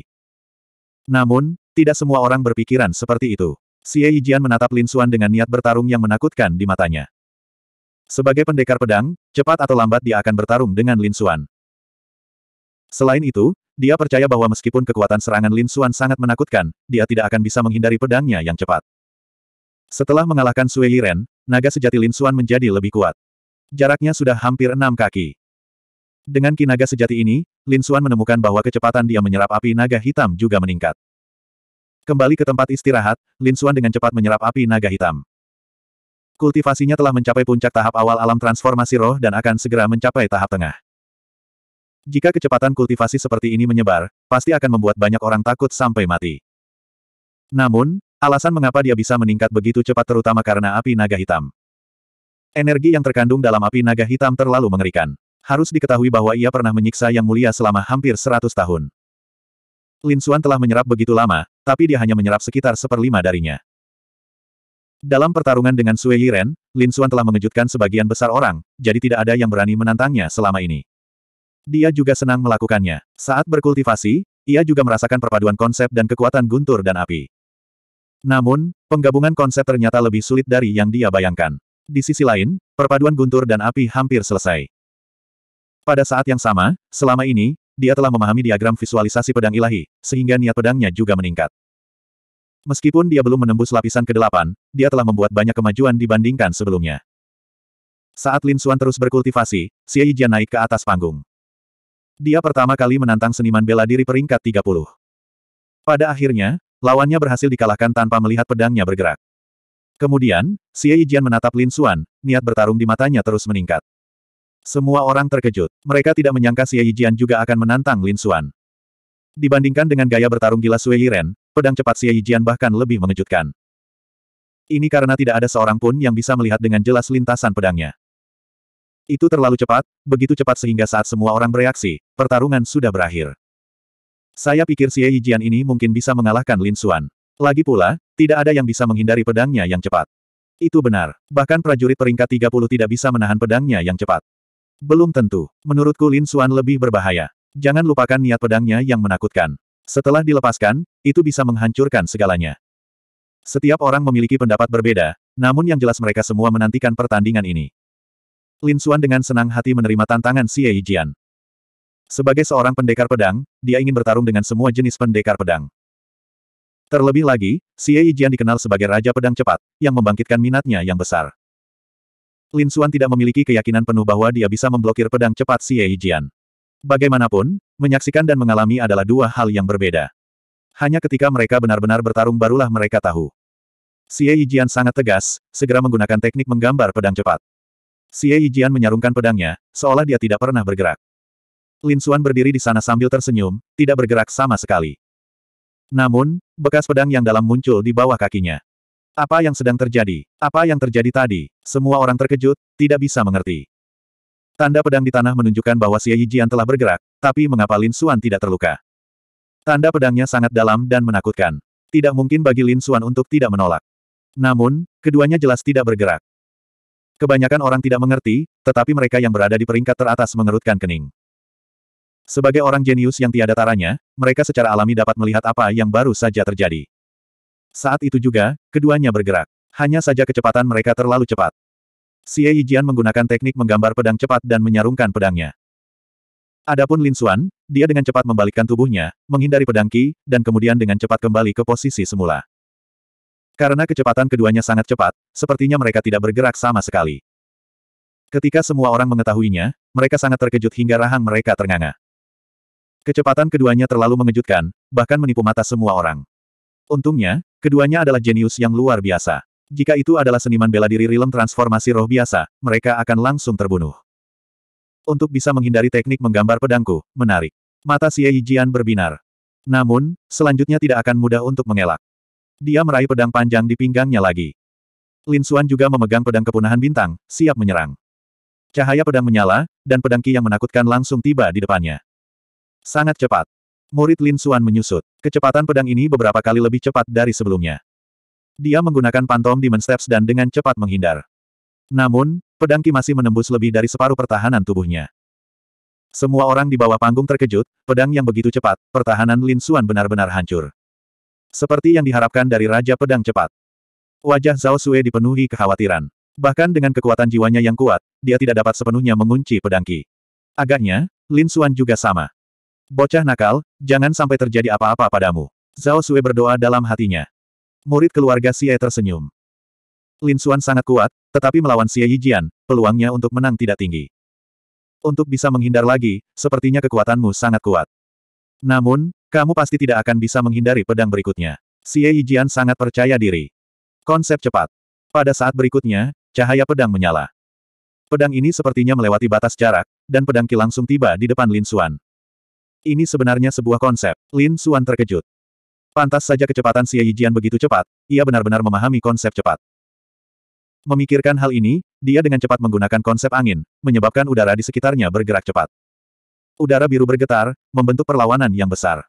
Namun, tidak semua orang berpikiran seperti itu. Xie Yijian menatap Lin Suan dengan niat bertarung yang menakutkan di matanya. Sebagai pendekar pedang, cepat atau lambat dia akan bertarung dengan Lin Suan. Selain itu, dia percaya bahwa meskipun kekuatan serangan Lin Suan sangat menakutkan, dia tidak akan bisa menghindari pedangnya yang cepat. Setelah mengalahkan Sui Liren, naga sejati Lin Suan menjadi lebih kuat. Jaraknya sudah hampir enam kaki. Dengan kinaga sejati ini, Lin Xuan menemukan bahwa kecepatan dia menyerap api naga hitam juga meningkat. Kembali ke tempat istirahat, Lin Xuan dengan cepat menyerap api naga hitam. Kultivasinya telah mencapai puncak tahap awal alam transformasi roh dan akan segera mencapai tahap tengah. Jika kecepatan kultivasi seperti ini menyebar, pasti akan membuat banyak orang takut sampai mati. Namun, alasan mengapa dia bisa meningkat begitu cepat terutama karena api naga hitam. Energi yang terkandung dalam api naga hitam terlalu mengerikan. Harus diketahui bahwa ia pernah menyiksa yang mulia selama hampir seratus tahun. Lin Xuan telah menyerap begitu lama, tapi dia hanya menyerap sekitar seperlima darinya. Dalam pertarungan dengan Sui Yiren, Lin Xuan telah mengejutkan sebagian besar orang, jadi tidak ada yang berani menantangnya selama ini. Dia juga senang melakukannya. Saat berkultivasi, ia juga merasakan perpaduan konsep dan kekuatan guntur dan api. Namun, penggabungan konsep ternyata lebih sulit dari yang dia bayangkan. Di sisi lain, perpaduan guntur dan api hampir selesai. Pada saat yang sama, selama ini, dia telah memahami diagram visualisasi pedang ilahi, sehingga niat pedangnya juga meningkat. Meskipun dia belum menembus lapisan ke-8, dia telah membuat banyak kemajuan dibandingkan sebelumnya. Saat Lin Xuan terus berkultivasi, Xie Yijian naik ke atas panggung. Dia pertama kali menantang seniman bela diri peringkat 30. Pada akhirnya, lawannya berhasil dikalahkan tanpa melihat pedangnya bergerak. Kemudian, Xie Yijian menatap Lin Xuan, niat bertarung di matanya terus meningkat. Semua orang terkejut. Mereka tidak menyangka Xie Yijian juga akan menantang Lin Xuan. Dibandingkan dengan gaya bertarung gila Sui Yiren, pedang cepat Xie Yijian bahkan lebih mengejutkan. Ini karena tidak ada seorang pun yang bisa melihat dengan jelas lintasan pedangnya. Itu terlalu cepat, begitu cepat sehingga saat semua orang bereaksi, pertarungan sudah berakhir. Saya pikir Xie Yijian ini mungkin bisa mengalahkan Lin Xuan. Lagi pula, tidak ada yang bisa menghindari pedangnya yang cepat. Itu benar, bahkan prajurit peringkat 30 tidak bisa menahan pedangnya yang cepat. Belum tentu, menurutku Lin Xuan lebih berbahaya. Jangan lupakan niat pedangnya yang menakutkan. Setelah dilepaskan, itu bisa menghancurkan segalanya. Setiap orang memiliki pendapat berbeda, namun yang jelas mereka semua menantikan pertandingan ini. Lin Xuan dengan senang hati menerima tantangan Xie Yijian. Sebagai seorang pendekar pedang, dia ingin bertarung dengan semua jenis pendekar pedang. Terlebih lagi, Xie Yijian dikenal sebagai Raja Pedang Cepat, yang membangkitkan minatnya yang besar. Lin Suan tidak memiliki keyakinan penuh bahwa dia bisa memblokir pedang cepat Xie Yijian. Bagaimanapun, menyaksikan dan mengalami adalah dua hal yang berbeda. Hanya ketika mereka benar-benar bertarung barulah mereka tahu. Xie Yijian sangat tegas, segera menggunakan teknik menggambar pedang cepat. Xie Yijian menyarungkan pedangnya, seolah dia tidak pernah bergerak. Lin Suan berdiri di sana sambil tersenyum, tidak bergerak sama sekali. Namun, bekas pedang yang dalam muncul di bawah kakinya. Apa yang sedang terjadi? Apa yang terjadi tadi? Semua orang terkejut, tidak bisa mengerti. Tanda pedang di tanah menunjukkan bahwa Xie Yijian telah bergerak, tapi mengapa Lin Xuan tidak terluka? Tanda pedangnya sangat dalam dan menakutkan. Tidak mungkin bagi Lin Suan untuk tidak menolak. Namun, keduanya jelas tidak bergerak. Kebanyakan orang tidak mengerti, tetapi mereka yang berada di peringkat teratas mengerutkan kening. Sebagai orang jenius yang tiada taranya, mereka secara alami dapat melihat apa yang baru saja terjadi. Saat itu juga, keduanya bergerak. Hanya saja kecepatan mereka terlalu cepat. Xie Yijian menggunakan teknik menggambar pedang cepat dan menyarungkan pedangnya. Adapun Lin Xuan, dia dengan cepat membalikkan tubuhnya, menghindari pedang Qi, dan kemudian dengan cepat kembali ke posisi semula. Karena kecepatan keduanya sangat cepat, sepertinya mereka tidak bergerak sama sekali. Ketika semua orang mengetahuinya, mereka sangat terkejut hingga rahang mereka ternganga. Kecepatan keduanya terlalu mengejutkan, bahkan menipu mata semua orang. Untungnya, keduanya adalah jenius yang luar biasa. Jika itu adalah seniman bela diri rilem transformasi roh biasa, mereka akan langsung terbunuh. Untuk bisa menghindari teknik menggambar pedangku, menarik. Mata Xie Yijian berbinar. Namun, selanjutnya tidak akan mudah untuk mengelak. Dia meraih pedang panjang di pinggangnya lagi. Lin Xuan juga memegang pedang kepunahan bintang, siap menyerang. Cahaya pedang menyala, dan pedang Qi yang menakutkan langsung tiba di depannya. Sangat cepat. Murid Lin Suan menyusut. Kecepatan pedang ini beberapa kali lebih cepat dari sebelumnya. Dia menggunakan pantom Demon Steps dan dengan cepat menghindar. Namun, pedang Ki masih menembus lebih dari separuh pertahanan tubuhnya. Semua orang di bawah panggung terkejut, pedang yang begitu cepat, pertahanan Lin Suan benar-benar hancur. Seperti yang diharapkan dari Raja Pedang Cepat. Wajah Zhao Sui dipenuhi kekhawatiran. Bahkan dengan kekuatan jiwanya yang kuat, dia tidak dapat sepenuhnya mengunci pedang Ki. Agaknya, Lin Suan juga sama. Bocah nakal, jangan sampai terjadi apa-apa padamu. Zhao Sui berdoa dalam hatinya. Murid keluarga Xie tersenyum. Lin Xuan sangat kuat, tetapi melawan Xie Yijian, peluangnya untuk menang tidak tinggi. Untuk bisa menghindar lagi, sepertinya kekuatanmu sangat kuat. Namun, kamu pasti tidak akan bisa menghindari pedang berikutnya. Xie Yijian sangat percaya diri. Konsep cepat. Pada saat berikutnya, cahaya pedang menyala. Pedang ini sepertinya melewati batas jarak, dan pedang ki langsung tiba di depan Lin Xuan. Ini sebenarnya sebuah konsep. Lin Suan terkejut. Pantas saja kecepatan Xie Yijian begitu cepat, ia benar-benar memahami konsep cepat. Memikirkan hal ini, dia dengan cepat menggunakan konsep angin, menyebabkan udara di sekitarnya bergerak cepat. Udara biru bergetar, membentuk perlawanan yang besar.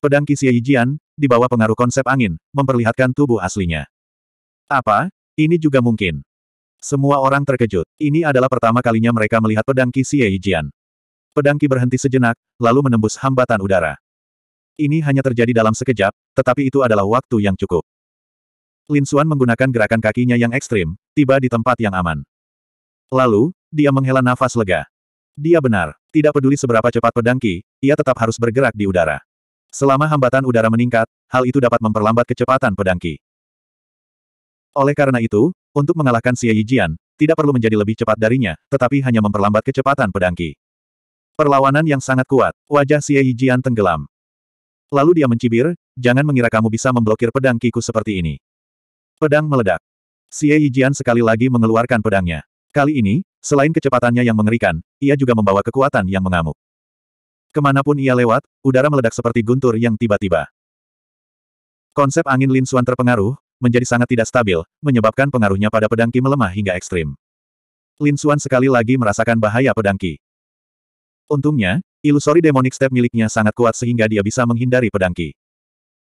Pedang Qi Yijian, di bawah pengaruh konsep angin, memperlihatkan tubuh aslinya. Apa? Ini juga mungkin. Semua orang terkejut. Ini adalah pertama kalinya mereka melihat pedang Qi Yijian. Pedangki berhenti sejenak, lalu menembus hambatan udara. Ini hanya terjadi dalam sekejap, tetapi itu adalah waktu yang cukup. Lin Xuan menggunakan gerakan kakinya yang ekstrim, tiba di tempat yang aman. Lalu, dia menghela nafas lega. Dia benar, tidak peduli seberapa cepat pedangki, ia tetap harus bergerak di udara. Selama hambatan udara meningkat, hal itu dapat memperlambat kecepatan pedangki. Oleh karena itu, untuk mengalahkan Xie Yijian, tidak perlu menjadi lebih cepat darinya, tetapi hanya memperlambat kecepatan pedangki. Perlawanan yang sangat kuat, wajah Xie Yijian tenggelam. Lalu dia mencibir, jangan mengira kamu bisa memblokir pedang kiku seperti ini. Pedang meledak. Xie Yijian sekali lagi mengeluarkan pedangnya. Kali ini, selain kecepatannya yang mengerikan, ia juga membawa kekuatan yang mengamuk. Kemanapun ia lewat, udara meledak seperti guntur yang tiba-tiba. Konsep angin Lin Suan terpengaruh, menjadi sangat tidak stabil, menyebabkan pengaruhnya pada pedang ki melemah hingga ekstrim. Lin Suan sekali lagi merasakan bahaya pedang ki. Untungnya, ilusori demonic step miliknya sangat kuat sehingga dia bisa menghindari pedangki.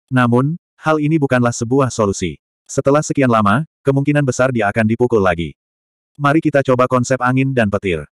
Namun, hal ini bukanlah sebuah solusi. Setelah sekian lama, kemungkinan besar dia akan dipukul lagi. Mari kita coba konsep angin dan petir.